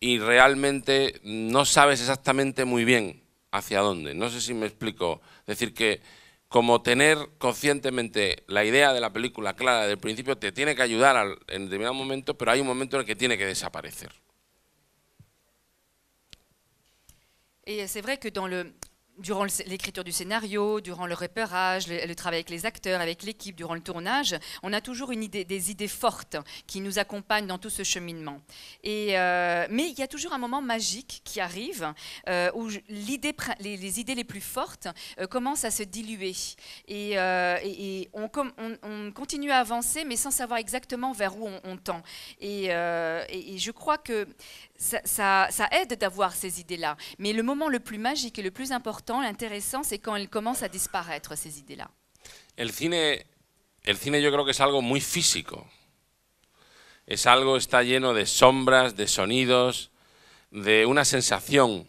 y realmente no sabes exactamente muy bien hacia dónde. No sé si me explico. Es decir, que como tener conscientemente la idea de la película clara del principio te tiene que ayudar en determinado momento, pero hay un momento en el que tiene que desaparecer. Y que durant l'écriture du scénario, durant le repérage, le, travail avec les acteurs, avec l'équipe, durant le tournage, on a toujours une idée, des idées fortes qui nous accompagnent dans tout ce cheminement. Et, euh, mais il y a toujours un moment magique qui arrive euh, où les, idées les plus fortes euh, commencent à se diluer. Et, on, on, continue à avancer, mais sans savoir exactement vers où on, on tend. Et, je crois que ça, ça, ça, aide d'avoir ces idées-là. Mais le moment le plus magique et le plus important, l'intéressant, c'est quand elles commencent à disparaître, ces idées-là. El cine, el cine yo creo que es algo muy físico. Es algo, está lleno de sombras, de sonidos, de una sensación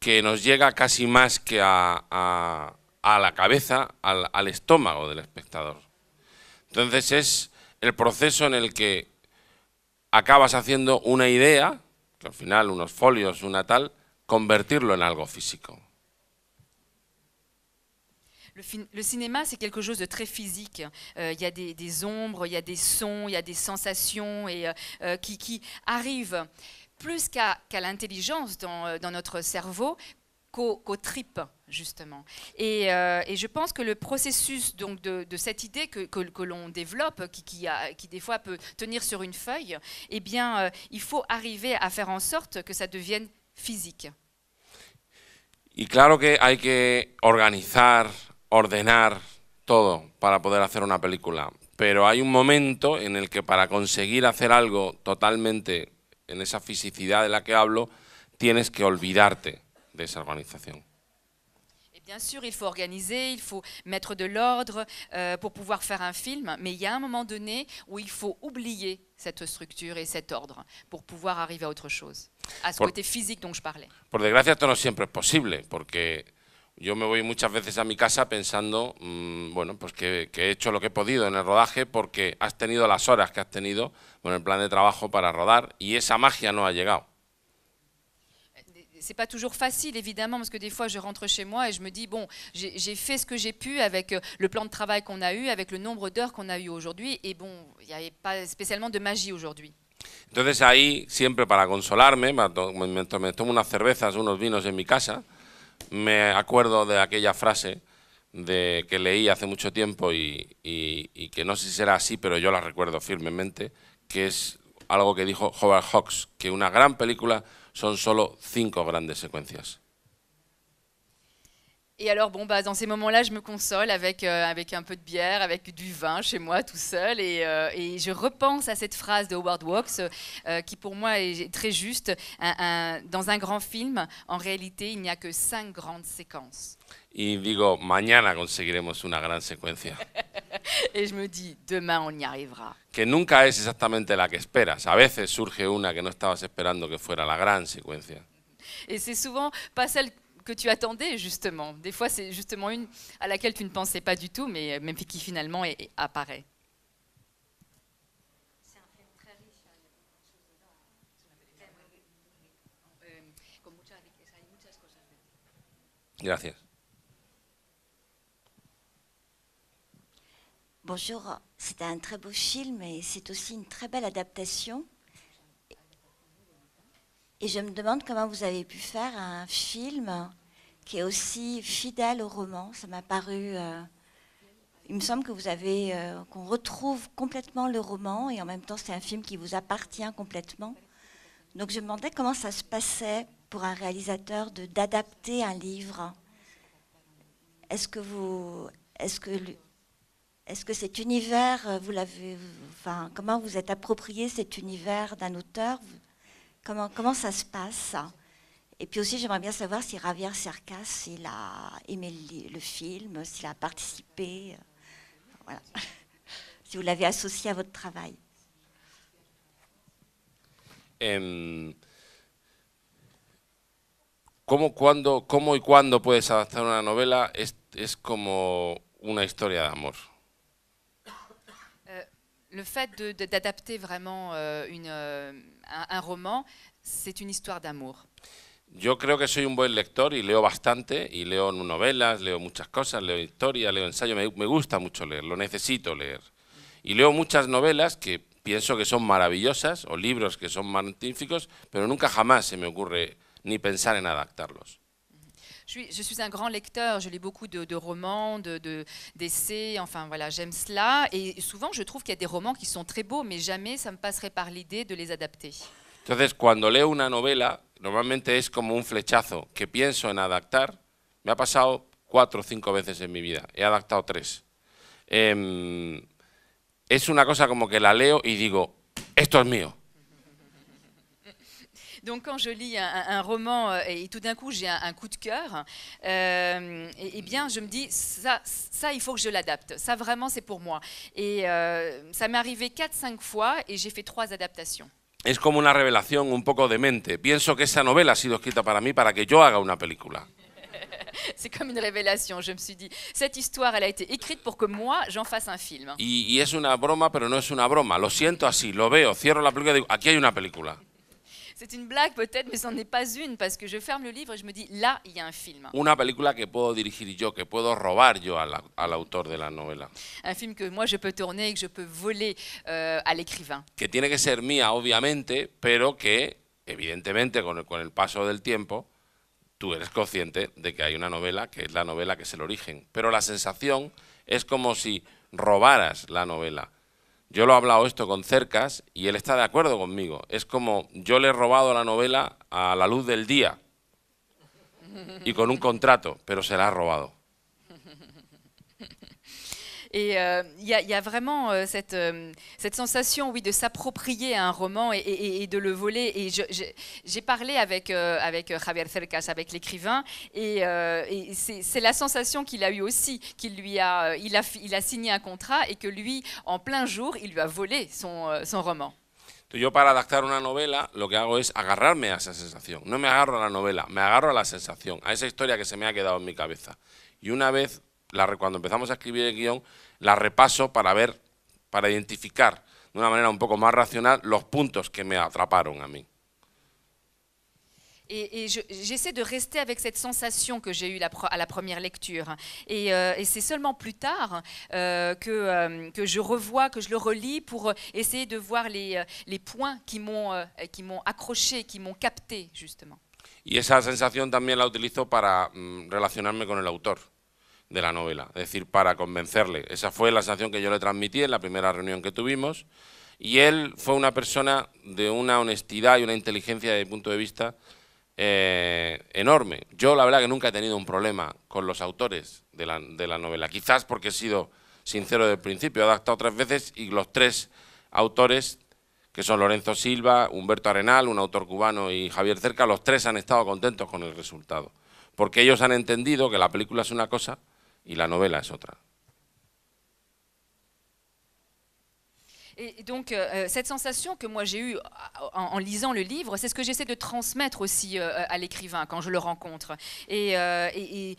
que nos llega casi más que a, la cabeza, al, al estómago del espectador. Entonces es el proceso en el que acabas haciendo una idea, que al final unos folios, una tal, convertirlo en algo físico. Le, le, cinéma, c'est quelque chose de très physique. Il euh, y a des, ombres, il y a des sons, il y a des sensations et, euh, euh, qui, arrivent plus qu'à l'intelligence dans, notre cerveau qu'aux tripes justement. Euh, et, je pense que le processus donc, de, cette idée que, l'on développe, qui, des fois peut tenir sur une feuille, eh bien, euh, il faut arriver à faire en sorte que ça devienne physique. Y claro que hay que organizar, ordenar todo para poder hacer una película, pero hay un momento en el que para conseguir hacer algo totalmente en esa fisicidad de la que hablo, tienes que olvidarte de esa organización. Bien sûr, il faut organiser, il faut mettre de l'ordre euh, pour pouvoir faire un film, mais il y a un moment donné où il faut oublier cette structure et cet ordre pour pouvoir arriver à autre chose, à ce côté physique dont je parlais. Por desgracia, esto no siempre es posible, porque yo me voy muchas veces a mi casa pensando, mm, bueno, pues que, que, he hecho lo que he podido en el rodaje porque has tenido las horas que has tenido con el plan de trabajo para rodar y esa magia no ha llegado c'est pas toujours facile, évidemment, parce que des fois, je rentre chez moi et je me dis, bon, j'ai fait ce que j'ai pu avec euh, le plan de travail qu'on a eu, avec le nombre d'heures qu'on a eu aujourd'hui, et bon, il n'y avait pas spécialement de magie aujourd'hui. Entonces ahí, siempre para consolarme, mientras me tomo unas cervezas, unos vinos en mi casa, me acuerdo de aquella frase de, que leí hace mucho tiempo y, y, et que non sé si será así, pero je la recuerdo firmemente, que es algo que dijo Howard Hawks, que una gran película son solo cinco grandes secuencias. Et alors, bon, bah, dans ces moments-là, je me console avec, euh, avec un peu de bière, avec du vin chez moi tout seul. Et, euh, et je repense à cette phrase de Howard Walks, euh, qui pour moi est très juste. Un, dans un grand film, en réalité, il n'y a que cinq grandes séquences. Et digo, mañana conseguiremos una gran secuencia. et je me dis, demain, on y arrivera. Que nunca es exactamente la que esperas. A veces surge una que no estabas esperando que fuera la gran secuencia. Et c'est souvent pas celle que tu attendais justement. Des fois, c'est justement une à laquelle tu ne pensais pas du tout, mais, même qui finalement apparaît. Gracias. Bonjour, c'est un très beau film et c'est aussi une très belle adaptation et je me demande comment vous avez pu faire un film qui est aussi fidèle au roman. Ça m'a paru. Euh, il me semble que vous avez euh, qu'on retrouve complètement le roman et en même temps c'est un film qui vous appartient complètement. Donc je me demandais comment ça se passait pour un réalisateur de d'adapter un livre. Est-ce que vous, est-ce que est-ce que cet univers, vous l'avez, enfin, comment vous êtes approprié cet univers d'un auteur Comment, ça se passe hein. Et puis aussi, j'aimerais bien savoir si Javier Cercas, il a aimé le, film, s'il a participé. Euh, si vous l'avez associé à votre travail. Comment et cuando, ¿Cómo y cuándo puedes adaptar una novela? Es, es como una historia de le fait d'adapter vraiment euh, une, euh, un, un, roman, una historia de d'amour. Yo creo que soy un buen lector y leo bastante, y leo novelas, leo muchas cosas, leo historia, leo ensayo, me gusta mucho leer, lo necesito leer. Mm. Y leo muchas novelas que pienso que son maravillosas o libros que son magníficos, pero nunca jamás se me ocurre ni pensar en adaptarlos. Je suis, un grand lecteur, je lis beaucoup de, romans, d'essais, de, enfin voilà, j'aime cela. Et souvent, je trouve qu'il y a des romans qui sont très beaux, mais jamais ça me passerait par l'idée de les adapter. Entonces, cuando leo una novela, normalmente es comme un flechazo que pienso en adaptar. Me ha pasado cuatro ou cinq veces en mi vida, he adaptado tres. Eh, es una cosa como que la leo y digo, esto es mío. Donc quand je lis un, roman euh, et tout d'un coup j'ai un, coup de cœur, euh, et, eh bien je me dis ça, ça il faut que je l'adapte. Ça vraiment c'est pour moi. Et euh, ça m'est arrivé 4-5 fois et j'ai fait trois adaptations. C'est comme une révélation un poco de mente. Pienso que cette nouvelle a été écrite pour moi, pour que je haga une película. c'est comme une révélation. Je me suis dit, cette histoire, elle a été écrite pour que moi, j'en fasse un film. Y, y es una broma, pero no es una broma. Lo siento así, lo veo, cierro la dis, « y il y a une película. C'est une blague peut-être, mais una, est pas une, parce que je ferme le livre et je me dis, là, il y a un film. Una película que puedo dirigir yo, que puedo robar yo al, autor de la novela. Un film que moi je peux tourner et que je peux voler euh, à l'écrivain. Que tiene que ser mía, obviamente, pero que, evidentemente, con con el paso del tiempo, tú eres consciente de que hay una novela, que es la novela que es el origen. Pero la sensación es como si robaras la novela. Yo lo he hablado esto con Cercas y él está de acuerdo conmigo. Es como yo le he robado la novela a la luz del día y con un contrato, pero se la ha robado. Et euh, il y, y, a vraiment euh, cette, euh, cette sensation, oui, de s'approprier un roman et, et, et, de le voler. Et j'ai parlé avec, avec Javier Cercas, avec l'écrivain, et, et c'est la sensation qu'il a eue aussi, qu'il lui a il, a, il a signé un contrat et que lui, en plein jour, il lui a volé son, son roman. Yo para adaptar una novela lo que hago es agarrarme a esa sensación. No me agarro a la novela, me agarro a la sensación, a esa historia que se me ha quedado en mi cabeza. Y una vez, la, cuando empezamos a escribir el guion, la repaso para ver, para identificar de una manera un poco más racional los puntos que me atraparon a mí. Et, j'essaie de rester avec cette sensation que j'ai eue à la première lecture. Et, euh, c'est seulement plus tard euh, euh, que, je revois, que je le relis pour essayer de voir les, points qui m'ont accroché, qui m'ont capté, justement. Et cette sensation, je la utilizo para mm, relacionarme con de la novela, es decir, para convencerle. Esa fue la sensación que yo le transmití en la primera reunión que tuvimos y él fue una persona de una honestidad y una inteligencia de punto de vista eh, enorme. Yo la verdad que nunca he tenido un problema con los autores de la, de la novela, quizás porque he sido sincero desde el principio, he adaptado tres veces y los tres autores que son Lorenzo Silva, Humberto Arenal, un autor cubano y Javier Cerca, los tres han estado contentos con el resultado, porque ellos han entendido que la película es una cosa Et la novela est autre. Et donc, euh, euh, cette sensation que moi j'ai eue euh, en, lisant le livre, c'est ce que j'essaie de transmettre aussi à l'écrivain quand je le rencontre. et, et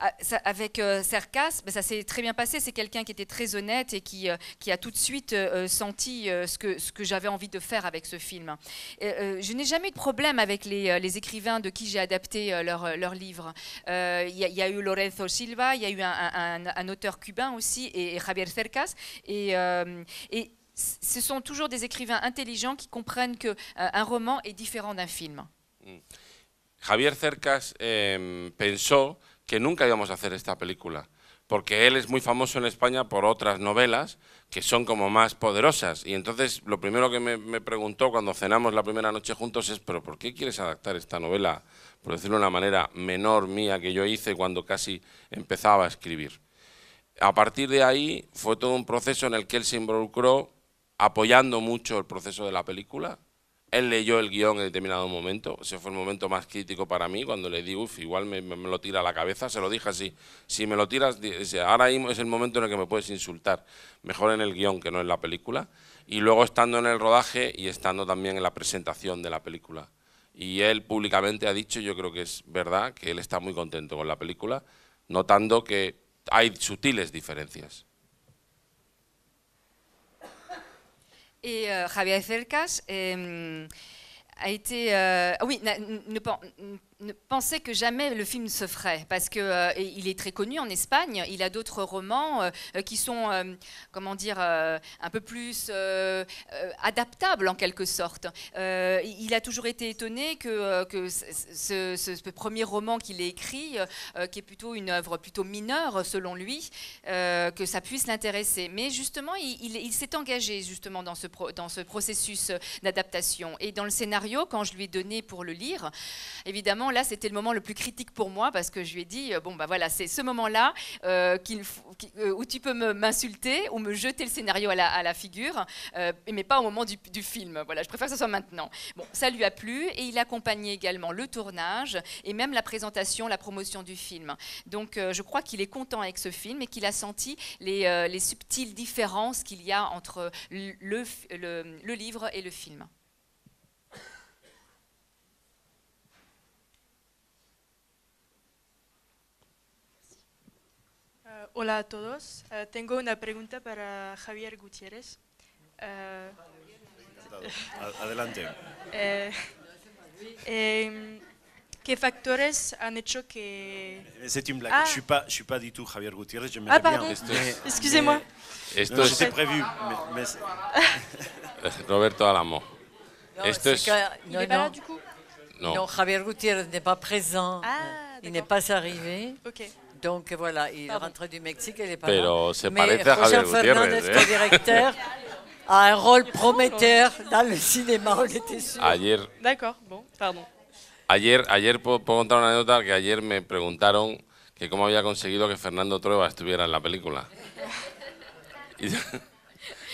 ah, avec euh, Cercas, ben, ça s'est très bien passé. C'est quelqu'un qui était très honnête et qui, euh, a tout de suite euh, senti ce que, ce que j'avais envie de faire avec ce film. je n'ai jamais eu de problème avec les, écrivains de qui j'ai adapté leurs leur livres. Il y, a eu Lorenzo Silva, il y a eu un, auteur cubain aussi, et, Javier Cercas. Et, ce sont toujours des écrivains intelligents qui comprennent qu'un roman est différent d'un film. Mm. Javier Cercas pensait... que nunca íbamos a hacer esta película, porque él es muy famoso en España por otras novelas que son como más poderosas. Y entonces lo primero que me, preguntó cuando cenamos la primera noche juntos es, pero ¿por qué quieres adaptar esta novela, por decirlo de una manera menor mía, que yo hice cuando casi empezaba a escribir? A partir de ahí fue todo un proceso en el que él se involucró apoyando mucho el proceso de la película, él leyó el guión en determinado momento, ese fue el momento más crítico para mí, cuando le di, uff, igual me, lo tira a la cabeza, se lo dije así, si me lo tiras, ahora es el momento en el que me puedes insultar, mejor en el guión que no en la película, y luego estando en el rodaje y estando también en la presentación de la película. Y él públicamente ha dicho, yo creo que es verdad, que él está muy contento con la película, notando que hay sutiles diferencias. Et euh, Javier Felcas euh, a été. Euh, ah oui, ne, pas pensait que jamais le film se ferait parce que euh, il est très connu en Espagne. Il a d'autres romans euh, qui sont, euh, comment dire, un peu plus adaptables en quelque sorte. il a toujours été étonné que, que ce, premier roman qu'il a écrit, qui est plutôt une œuvre plutôt mineure selon lui, que ça puisse l'intéresser. Mais justement, il, s'est engagé justement dans ce, dans ce processus d'adaptation et dans le scénario quand je lui ai donné pour le lire, évidemment là, c'était le moment le plus critique pour moi parce que je lui ai dit, euh, bon, ben voilà, c'est ce moment-là euh, euh, où tu peux m'insulter ou me jeter le scénario à la, figure, mais pas au moment du, film. Voilà, je préfère que ce soit maintenant. Bon, ça lui a plu et il accompagnait également le tournage et même la présentation, la promotion du film. Donc, je crois qu'il est content avec ce film et qu'il a senti les, subtiles différences qu'il y a entre le livre et le film. hola a todos. Uh, tengo una pregunta para Javier Gutiérrez. Uh, Adelante. Eh, eh, ¿Qué factores han hecho que...? C'est une blague. Ah. Je suis pas, je suis pas du tout Javier Gutiérrez. Je ah, me ah, pardon. Excusez-moi. Esto no, es... prévu. Mais, Roberto Alamo. Non, Esto es... du coup No. no, Javier Gutiérrez n'est pas présent. Ah, il n'est pas arrivé. Ok. Donc voilà, il du Mexique, il pas Pero se parece a Javier Fernández, Gutiérrez, ¿eh? directeur, a un rôle prometteur dans le cinéma, Ayer. D'accord, bon, pardon. Ayer, ayer puedo, contar una anécdota que ayer me preguntaron que cómo había conseguido que Fernando Trueba estuviera en la película.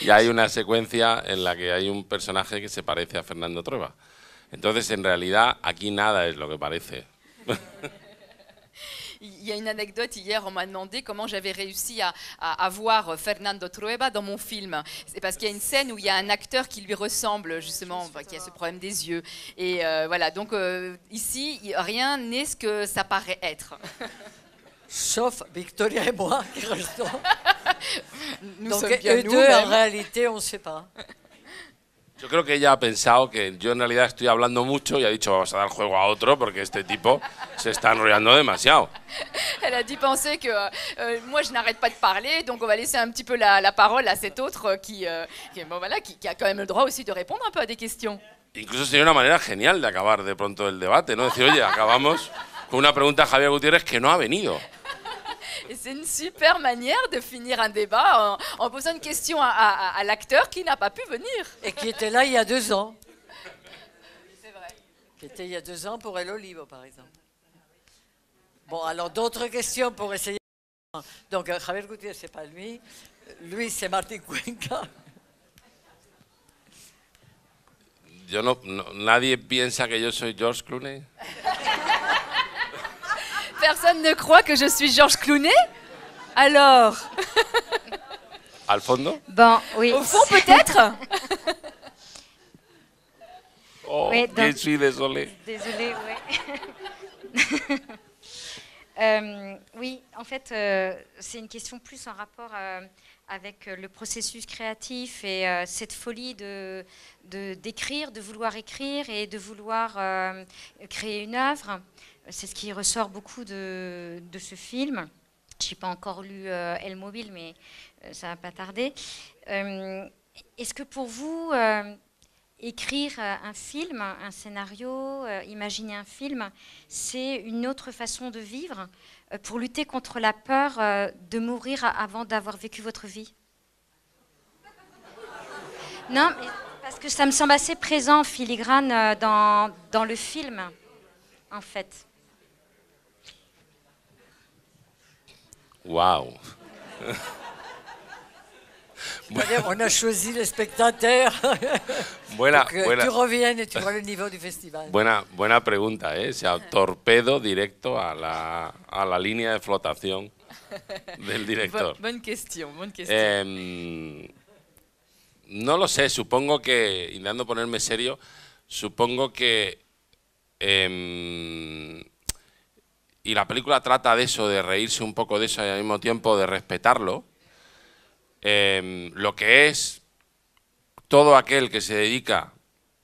Y, hay una secuencia en la que hay un personaje que se parece a Fernando Trueba. Entonces, en realidad, aquí nada es lo que parece. Il y a une anecdote, hier, on m'a demandé comment j'avais réussi à, à, voir Fernando Trueba dans mon film. C'est parce qu'il y a une scène où il y a un acteur qui lui ressemble, justement, qui a ce problème des yeux. Et euh, voilà, donc euh, ici, rien n'est ce que ça paraît être. Sauf Victoria et moi qui restons. nous donc, eux deux, en réalité, on ne sait pas. Yo creo que ella ha pensado que yo en realidad estoy hablando mucho y ha dicho vamos a dar juego a otro porque este tipo se está enrollando demasiado. Elle a dit que yo euh, euh, moi je n'arrête pas de parler, donc on va laisser un petit peu la, la parole à cet autre qui, euh, qui, bon, voilà, qui, aussi de répondre un poco a des questions. Incluso sería una manera genial de acabar de pronto el debate, ¿no? Decir, oye, acabamos con una pregunta a Javier Gutiérrez que no ha venido. Et c'est une super manière de finir un débat en, posant une question à, l'acteur qui n'a pas pu venir. Et qui était là il y a deux ans. C'est vrai. Qui était il y a deux ans pour El Olivo, par exemple. Bon, alors d'autres questions pour essayer. Donc, euh, Javier Gutiérrez, c'est pas lui. Lui, c'est Martin Cuenca. Yo nadie piensa que yo soy George Clooney. Personne ne croit que je suis Georges Clooney Alors Alfonso. Bon, oui. Au fond, peut-être Oh, oui, je suis désolée. Désolée, oui. Euh, oui, en fait, euh, c'est une question plus en rapport euh, avec le processus créatif et cette folie de d'écrire, de, de, vouloir écrire et de vouloir créer une œuvre. C'est ce qui ressort beaucoup de, ce film. Je n'ai pas encore lu euh, Mobile, mais euh, ça ne va pas tarder. Euh, est-ce que pour vous, euh, écrire un film, un scénario, imaginer un film, c'est une autre façon de vivre pour lutter contre la peur de mourir avant d'avoir vécu votre vie Non, parce que ça me semble assez présent, filigrane, dans le film, en fait. Wow. On a choisi les spectateurs. Buena, que euh, buena. Tú revienes, tú el nivel del festival. Buena, buena pregunta, ¿eh? Se sea, torpedo directo a la, a la línea de flotación del director. buena pregunta, buena pregunta. Eh, no lo sé, supongo que, intentando ponerme serio, supongo que em, y la película trata de eso, de reírse un poco de eso y al mismo tiempo de respetarlo, em, lo que es todo aquel que se dedica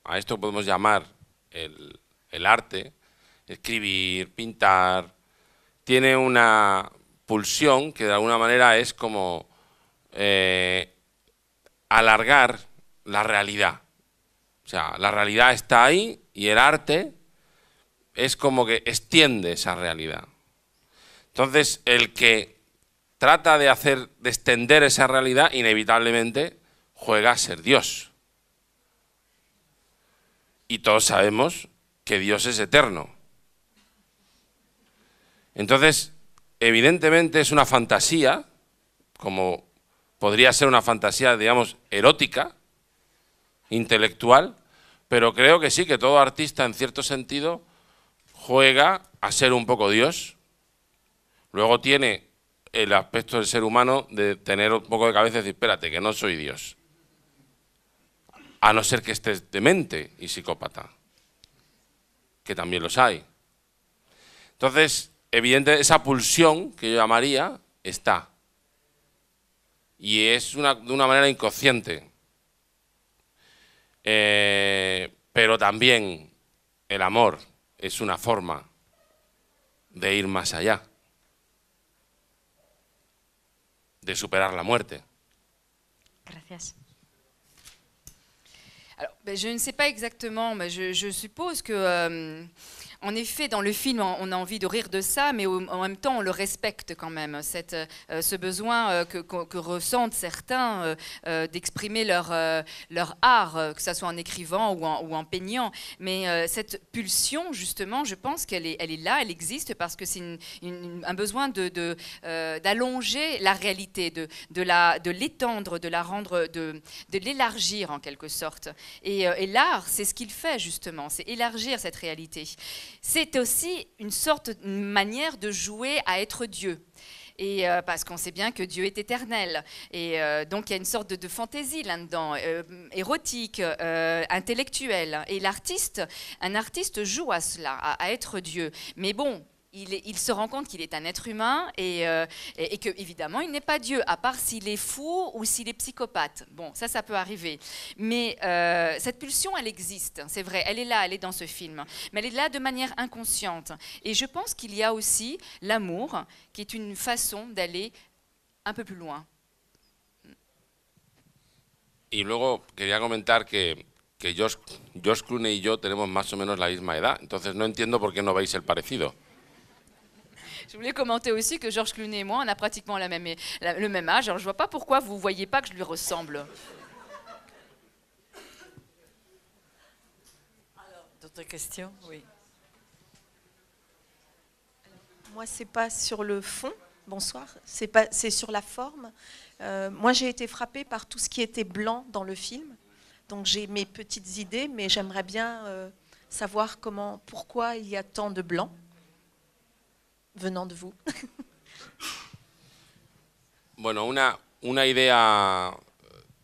a esto que podemos llamar el, arte, escribir, pintar, tiene una pulsión que de alguna manera es como eh, alargar la realidad. O sea, la realidad está ahí y el arte es como que extiende esa realidad. Entonces, el que trata de hacer, de extender esa realidad, inevitablemente juega a ser Dios. Y todos sabemos que Dios es eterno. Entonces, evidentemente es una fantasía, como podría ser una fantasía, digamos, erótica, intelectual, pero creo que sí, que todo artista en cierto sentido juega a ser un poco Dios. Luego tiene el aspecto del ser humano de tener un poco de cabeza y decir, espérate, que no soy Dios. A no ser que estés demente y psicópata, que también los hay. Entonces, evidente, esa pulsión que yo llamaría está. Y es una, de una manera inconsciente. Eh, pero también el amor es una forma de ir más allá, de superar la muerte. Gracias. Ben, je ne sais pas exactement, mais je, suppose que... Euh, en effet, dans le film, on a envie de rire de ça, mais en même temps, on le respecte quand même, cette, euh, ce besoin euh, que, que, ressentent certains d'exprimer leur, leur art, que ce soit en écrivant ou en, ou en peignant. Mais cette pulsion, justement, je pense qu'elle est, elle est là, elle existe, parce que c'est un besoin d'allonger de, d'allonger la réalité, de, de l'étendre, de, la rendre, de, de l'élargir en quelque sorte. Et, euh, et, l'art, c'est ce qu'il fait justement, c'est élargir cette réalité. C'est aussi une sorte, de manière de jouer à être Dieu. Et euh, parce qu'on sait bien que Dieu est éternel. Et euh, donc il y a une sorte de, fantaisie là-dedans, érotique, intellectuelle. Et l'artiste, un artiste joue à cela, à être Dieu. Mais bon, il, se rend compte qu'il est un être humain et, qu'évidemment euh, que évidemment il n'est pas Dieu, à part s'il est fou ou s'il est psychopathe. Bon, ça, ça peut arriver. Mais euh, cette pulsion, elle existe, c'est vrai, elle est là, elle est dans ce film. Mais elle est là de manière inconsciente. Et je pense qu'il y a aussi l'amour, qui est une façon d'aller un peu plus loin. Y luego quería comentar que, que Josh, Clooney et moi tenemos más o menos la misma edad, entonces no entiendo por qué no veis el parecido. Je voulais commenter aussi que Georges Clooney et moi, on a pratiquement le même âge. Alors je vois pas pourquoi vous voyez pas que je lui ressemble. d'autres questions Oui. Moi, c'est pas sur le fond. Bonsoir. C'est pas, c'est sur la forme. Euh, moi, j'ai été frappée par tout ce qui était blanc dans le film. Donc, j'ai mes petites idées, mais j'aimerais bien euh, savoir comment, pourquoi il y a tant de blancs. venant de vous. bueno, una, una idea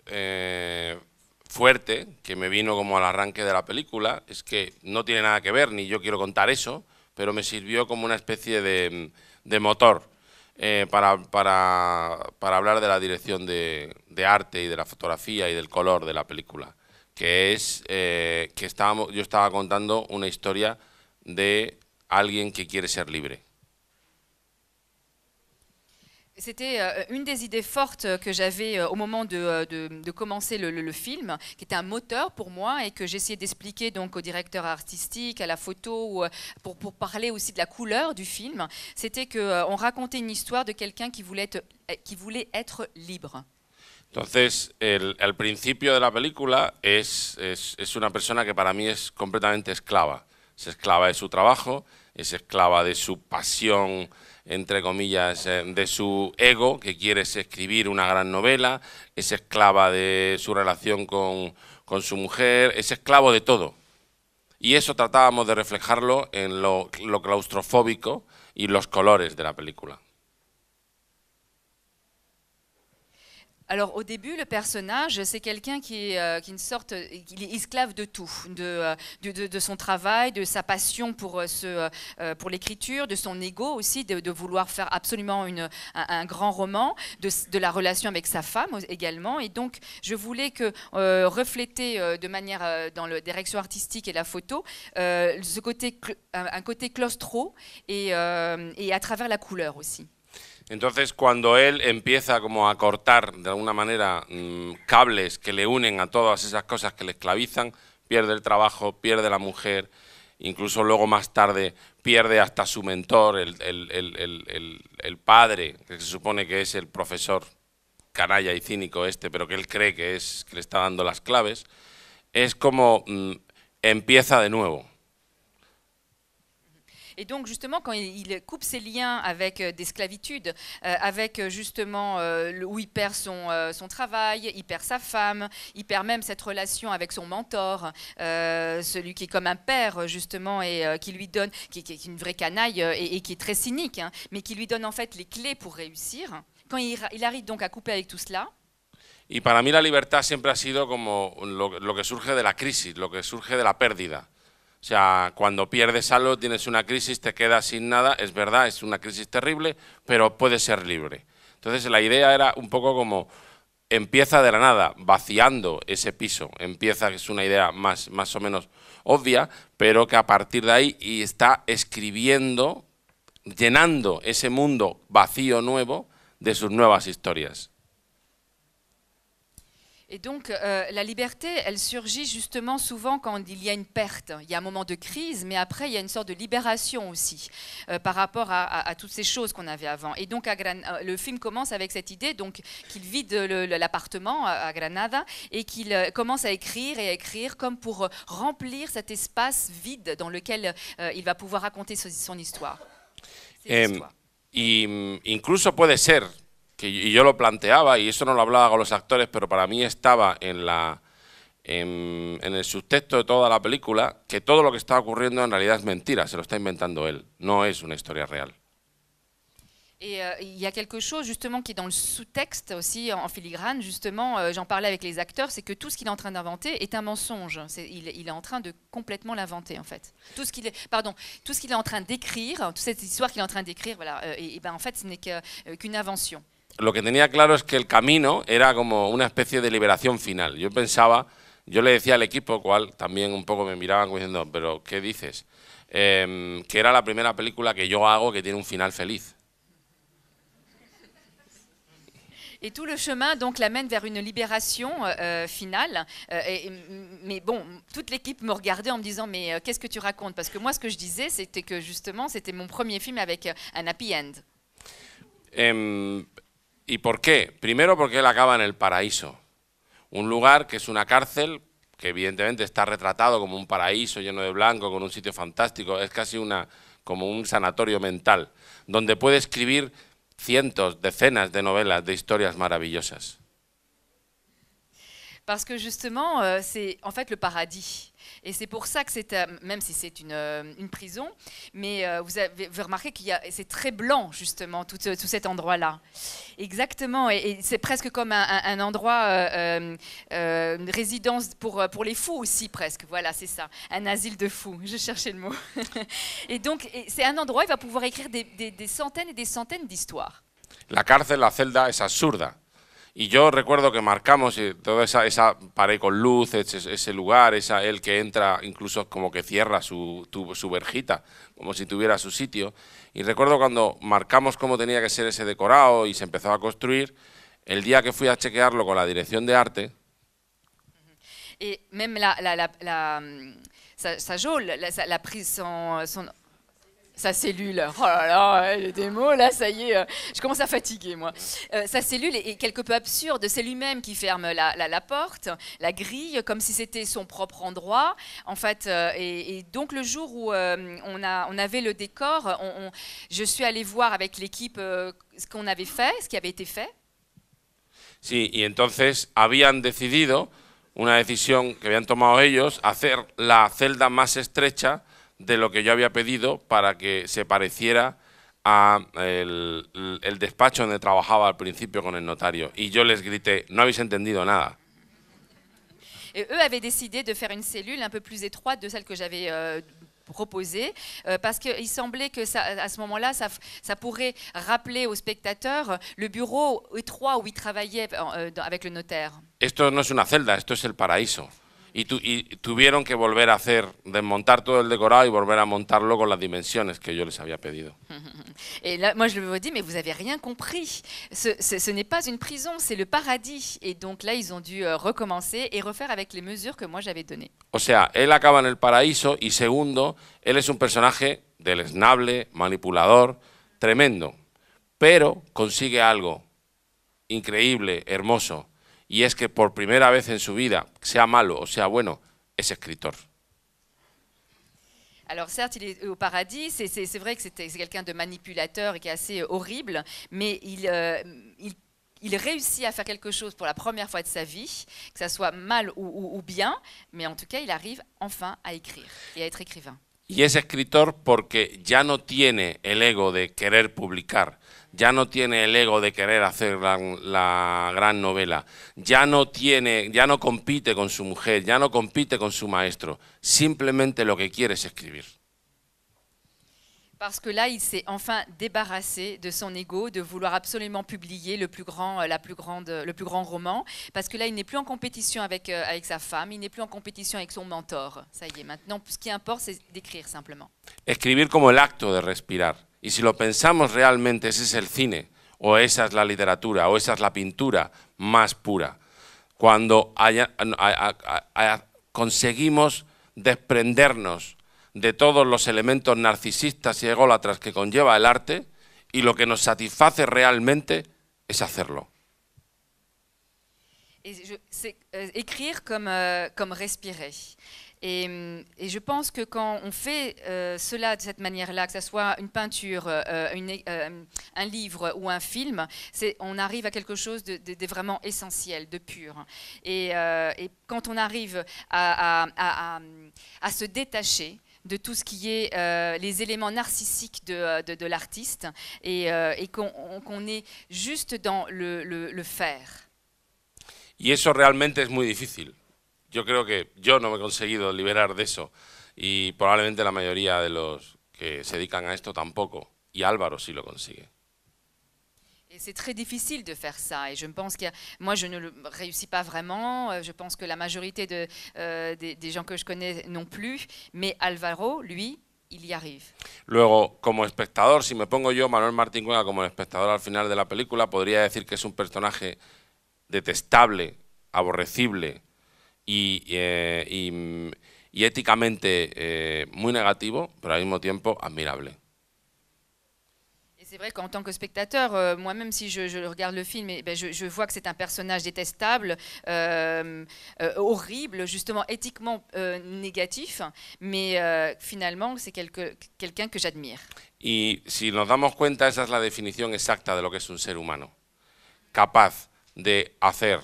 eh, fuerte que me vino como al arranque de la película es que no tiene nada que ver, ni yo quiero contar eso, pero me sirvió como una especie de, motor eh, para, para, para, hablar de la dirección de, arte y de la fotografía y del color de la película, que es eh, que estábamos, yo estaba contando una historia de alguien que quiere ser libre. C'était euh, une des idées fortes que j'avais euh, au moment de, euh, commencer le, film, qui était un moteur pour moi et que j'essayais d'expliquer donc au directeur artistique, à la photo, pour, pour parler aussi de la couleur du film. C'était qu'on racontait une histoire de quelqu'un qui, voulait être, qui voulait être libre. Donc, le principe de la película es, es, personne qui, persona que est complètement es completamente esclava. de su trabajo, es esclava de su passion... entre comillas, eh, de su ego, que quiere escribir una gran novela, es esclava de su relación con, su mujer, es esclavo de todo. Y eso tratábamos de reflejarlo en lo claustrofóbico y los colores de la película. alors au début, le personnage, c'est quelqu'un qui, est euh, une sorte, il esclave de tout, euh, de, son travail, de sa passion pour, euh, l'écriture, de son ego aussi, de, vouloir faire absolument un, grand roman, de, la relation avec sa femme également. Et donc, je voulais que refléter de manière dans la direction artistique et la photo un côté claustro et à travers la couleur aussi. Entonces, cuando él empieza como a cortar, de alguna manera, mm, cables que le unen a todas esas cosas que le esclavizan, pierde el trabajo, pierde la mujer, incluso luego más tarde pierde hasta su mentor, el, padre, que se supone que es el profesor canalla y cínico este, pero que él cree que es que le está dando las claves, es como mm, empieza de nuevo. Et donc, justement, quand il, coupe ses liens avec euh, des esclavitudes, euh, avec euh, justement où il perd son, travail, il perd sa femme, il perd même cette relation avec son mentor, celui qui est comme un père, justement, et qui lui donne, qui, est une vraie canaille et, qui est très cynique, hein, mais qui lui donne en fait les clés pour réussir. Quand il, arrive donc à couper avec tout cela, Et pour moi, la liberté a toujours été comme lo, lo, de la crise, ce qui surge de la perte. O sea, cuando pierdes algo, tienes una crisis, te quedas sin nada, es verdad, es una crisis terrible, pero puedes ser libre. Entonces la idea era un poco como empieza de la nada, vaciando ese piso, empieza, es una idea más, más o menos obvia, pero que a partir de ahí y está escribiendo, llenando ese mundo vacío nuevo de sus nuevas historias. Et donc, euh, la liberté, elle surgit justement souvent quand il y a une perte. Il y a un moment de crise, mais après, il y a une sorte de libération aussi euh, par rapport à, toutes ces choses qu'on avait avant. Et donc, à Gran... Euh, le film commence avec cette idée donc qu'il vide l'appartement à, Granada et qu'il commence à écrire et à écrire comme pour remplir cet espace vide dans lequel il va pouvoir raconter son, histoire. Et incluso puede ser et je le lo et y eso no lo hablaba con los actores, pero para mí estaba en la en, en, el subtexto de toute la película, que todo lo que está ocurriendo en realidad es mentira, se lo está inventando él, no pas une histoire réelle. Et euh, il y a quelque chose justement qui est dans le sous-texte aussi, en, filigrane, justement, euh, j'en parlais avec les acteurs, c'est que tout ce qu'il est en train d'inventer est un mensonge. Est, il, il, est en train de complètement l'inventer, en fait. Tout ce qu'il est, pardon, tout ce qu'il est en train d'écrire, toute cette histoire qu'il est en train d'écrire, voilà, euh, et, et ben, en fait, ce n'est qu'une invention lo que tenía claro es que el camino era como una especie de liberación final. Yo pensaba, yo le decía al equipo, cual también un poco me miraban mais diciendo, pero ¿qué dices? Eh, que era la primera película que yo hago que tiene un final feliz. Et tout le chemin donc l'amène vers une libération euh, euh, finale. Euh, mais bon, toute l'équipe me regardait en me disant mais qu'est-ce que tu racontes Parce que moi ce que je disais c'était que justement c'était mon premier film avec un happy end. ¿Y por qué? Primero porque él acaba en el paraíso, un lugar que es una cárcel, que evidentemente está retratado como un paraíso lleno de blanco, con un sitio fantástico, es casi una, como un sanatorio mental, donde puede escribir cientos, decenas de novelas, de historias maravillosas. Parce que justement, euh, c'est en fait le paradis. Et c'est pour ça que c'est, euh, même si c'est une, euh, une, prison, mais euh, vous avez vous remarquez qu'il c'est très blanc justement tout, tout cet endroit-là. Exactement, et, c'est presque comme un, endroit, une résidence pour, pour les fous aussi presque. Voilà, c'est ça, un asile de fous. Je cherchais le mot. et donc c'est un endroit, où il va pouvoir écrire des, des, des centaines et des centaines d'histoires. La cárcel, la celda, est absurde. Y yo recuerdo que marcamos eh, toda esa, pared con luz, ese, lugar, esa él que entra, incluso como que cierra su, verjita, como si tuviera su sitio. Y recuerdo cuando marcamos cómo tenía que ser ese decorado y se empezó a construir, el día que fui a chequearlo con la dirección de arte. Y même la, la, la, son... sa cellule. Oh là là, euh, des mots là, ça y est, euh, je commence à fatiguer, moi. Euh, sa cellule est, quelque peu absurde. C'est lui-même qui ferme la, porte, la grille, comme si c'était son propre endroit. En fait, et, donc le jour où on, avait le décor, je suis allée voir avec l'équipe ce qu'on avait fait, ce qui avait été fait. Sí, y entonces habían decidido, una decisión que habían tomado ellos, faire la celda más estrecha de lo que yo había pedido para que se pareciera a el, despacho donde trabajaba al principio con el notario y yo les grité, no habéis entendido nada. Et eux avaient décidé de faire une cellule un peu plus étroite de celle que j'avais proposé euh, proposée, euh, parce semblait que ça, à ce moment-là, ça, ça, pourrait rappeler aux spectateurs le bureau étroit où ils travaillaient euh, avec notaire. Esto no es una celda, esto es el paraíso y, tuvieron que volver a hacer, desmontar todo el decorado y volver a montarlo con las dimensiones que yo les había pedido. Y là, moi je me dis, mais vous avez rien compris. Ce, ce, ce n'est pas une prison, c'est le paradis. Et donc là, ils ont dû euh, recommencer et refaire avec les mesures que moi j'avais données. O sea, él acaba en el paraíso y segundo, él es un personaje deleznable, manipulador, tremendo, pero consigue algo increíble, hermoso. y es que por primera vez en su vida, sea malo o sea bueno, es escritor. Alors certes, il est au paradis, c'est vrai que c'est quelqu'un de manipulateur et qui est assez euh, horrible, mais euh, il, il réussit à faire quelque chose pour la première fois de sa vie, que ça soit mal ou, bien, mais en tout cas, il arrive enfin à écrire et à être écrivain. Y es escritor porque ya no tiene el ego de querer publicar, ya no tiene el ego de querer hacer la, la, gran novela, ya no tiene, ya no compite con su mujer, ya no compite con su maestro, simplemente lo que quiere escribir. Parce que là, il s'est enfin débarrassé de son ego, de vouloir absolument publier le plus grand, la plus grande, le plus grand roman. Parce que là, il n'est plus en compétition avec, euh, avec sa femme, il n'est plus en compétition avec son mentor. Ça y est, maintenant, ce qui importe, c'est d'écrire simplement. Écrire comme l'acte de respirer. Y si lo pensamos realmente, ese es el cine, o esa es la literatura, o esa es la pintura más pura. Cuando conseguimos desprendernos de todos los elementos narcisistas y ególatras que conlleva el arte, y lo que nos satisface realmente es hacerlo. Et como euh, euh Et, je pense que quand on fait euh, cela de cette manière-là, que ce soit une peinture, euh, euh, un livre ou un film, on arrive à quelque chose de, vraiment essentiel, de pur. Et, quand on arrive à, se détacher, de tout ce qui est les éléments narcissiques de, l'artiste et, qu'on est juste dans le, faire. Et ça, réellement, es très difficile. yo creo que yo no me he conseguido liberar de eso y probablemente la mayoría de los que se dedican a esto tampoco. Y Álvaro sí lo consigue. C'est très difícil de faire ça et je pense que moi je ne le réussis pas vraiment. Euh, je pense que la majorité de, los euh, des, des gens que je connais non plus, mais Álvaro, lui, il y arrive. Luego, como espectador, si me pongo yo, Manuel Martín Cuenca, como espectador al final de la película, podría decir que es un personaje detestable, aborrecible, y, eh, y, y éticamente eh, muy negativo, pero al tiempo admirable. c'est vrai qu'en tant que spectateur, euh, moi même si je, je, regarde le film, et ben, je, vois que c'est un personnage détestable, euh, euh, horrible, justement éthiquement négatif, mais finalement c'est quelqu'un que j'admire. Et si nous damos cuenta, esa es la définition exacta de lo que es un ser humano, capaz de hacer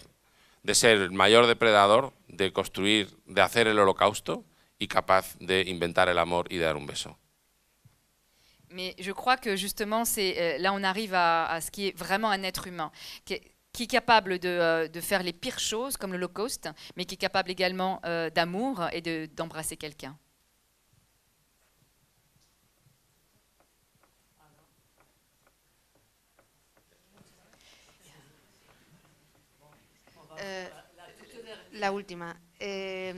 de ser el mayor depredador, de construire, de faire el holocausto y capaz de inventar de donner un beso. Mais je crois que justement, c'est euh, là on arrive à, ce qui est vraiment un être humain, qui est, capable euh, de, faire les pires choses, comme l'Holocauste, mais qui est capable également euh, d'amour et d'embrasser quelqu'un. Eh, la última. Eh,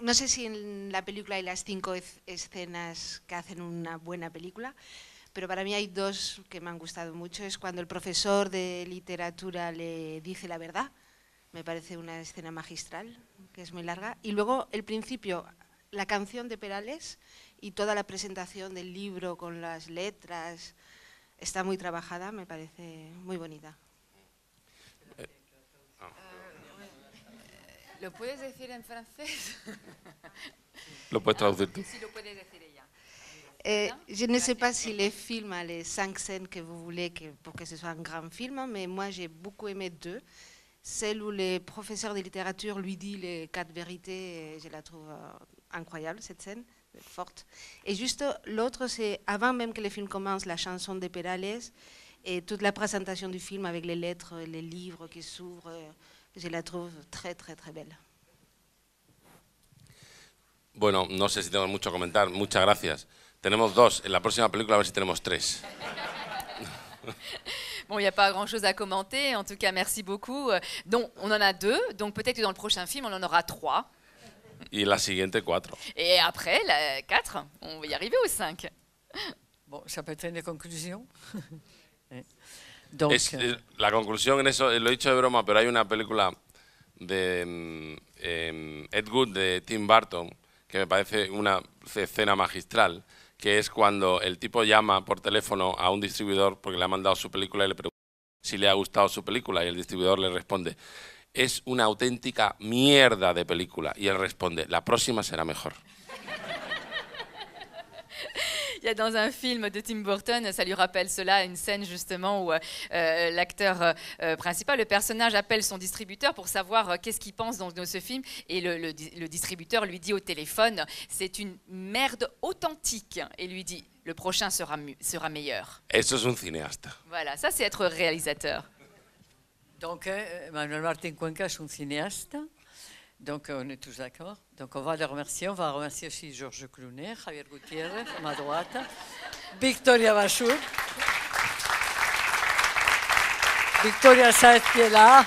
no sé si en la película hay las cinco escenas que hacen una buena película, pero para mí hay dos que me han gustado mucho. Es cuando el profesor de literatura le dice la verdad, me parece una escena magistral, que es muy larga. Y luego el principio, la canción de Perales y toda la presentación del libro con las letras, está muy trabajada, me parece muy bonita. en je ne sais pas si le film a les cinq scènes que vous voulez que, pour que ce soit un grand film, hein, mais moi j'ai beaucoup aimé deux. Celle où le professeur de littérature lui dit les quatre vérités, je la trouve euh, incroyable, cette scène, forte. Et juste l'autre, c'est avant même que le film commence, la chanson de Perales et toute la présentation du film avec les lettres, les livres qui s'ouvrent je la trouve très, très, très belle. Bueno, no sé si tenemos mucho que comentar. Muchas gracias. Tenemos dos. En la próxima película a ver si tenemos tres. Bon, il n'y a pas grand-chose à commenter. En tout cas, merci beaucoup. Donc, on en a deux. Donc, peut-être que dans le prochain film, on en aura trois. Et la suivante, quatre. Et après, la quatre, on va y arriver aux cinq. Bon, ça peut être une conclusion. Eh. Eh, la conclusión en eso, eh, lo he dicho de broma, pero hay una película de mm, em, Ed Wood de Tim Burton que me parece una escena magistral, que es cuando el tipo llama por teléfono a un distribuidor porque le ha mandado su película y le pregunta si le ha gustado su película y el distribuidor le responde, es una auténtica mierda de película. Y él responde, la próxima será mejor. Il y a dans un film de Tim Burton, ça lui rappelle cela, une scène justement où euh, euh, l'acteur euh, principal, le personnage, appelle son distributeur pour savoir qu'est-ce qu'il pense dans, ce film. Et le, distributeur lui dit au téléphone, c'est une merde authentique. Et lui dit, le prochain sera, sera meilleur. Eso c'est un cinéaste. Voilà, ça c'est être réalisateur. Donc, Manuel Martin Cuenca est un cinéaste. Donc, on est tous d'accord. Donc, on va les remercier. On va remercier aussi Georges Clounet, Javier Gutiérrez, à ma droite, Victoria Bachou, Victoria Saez qui est là.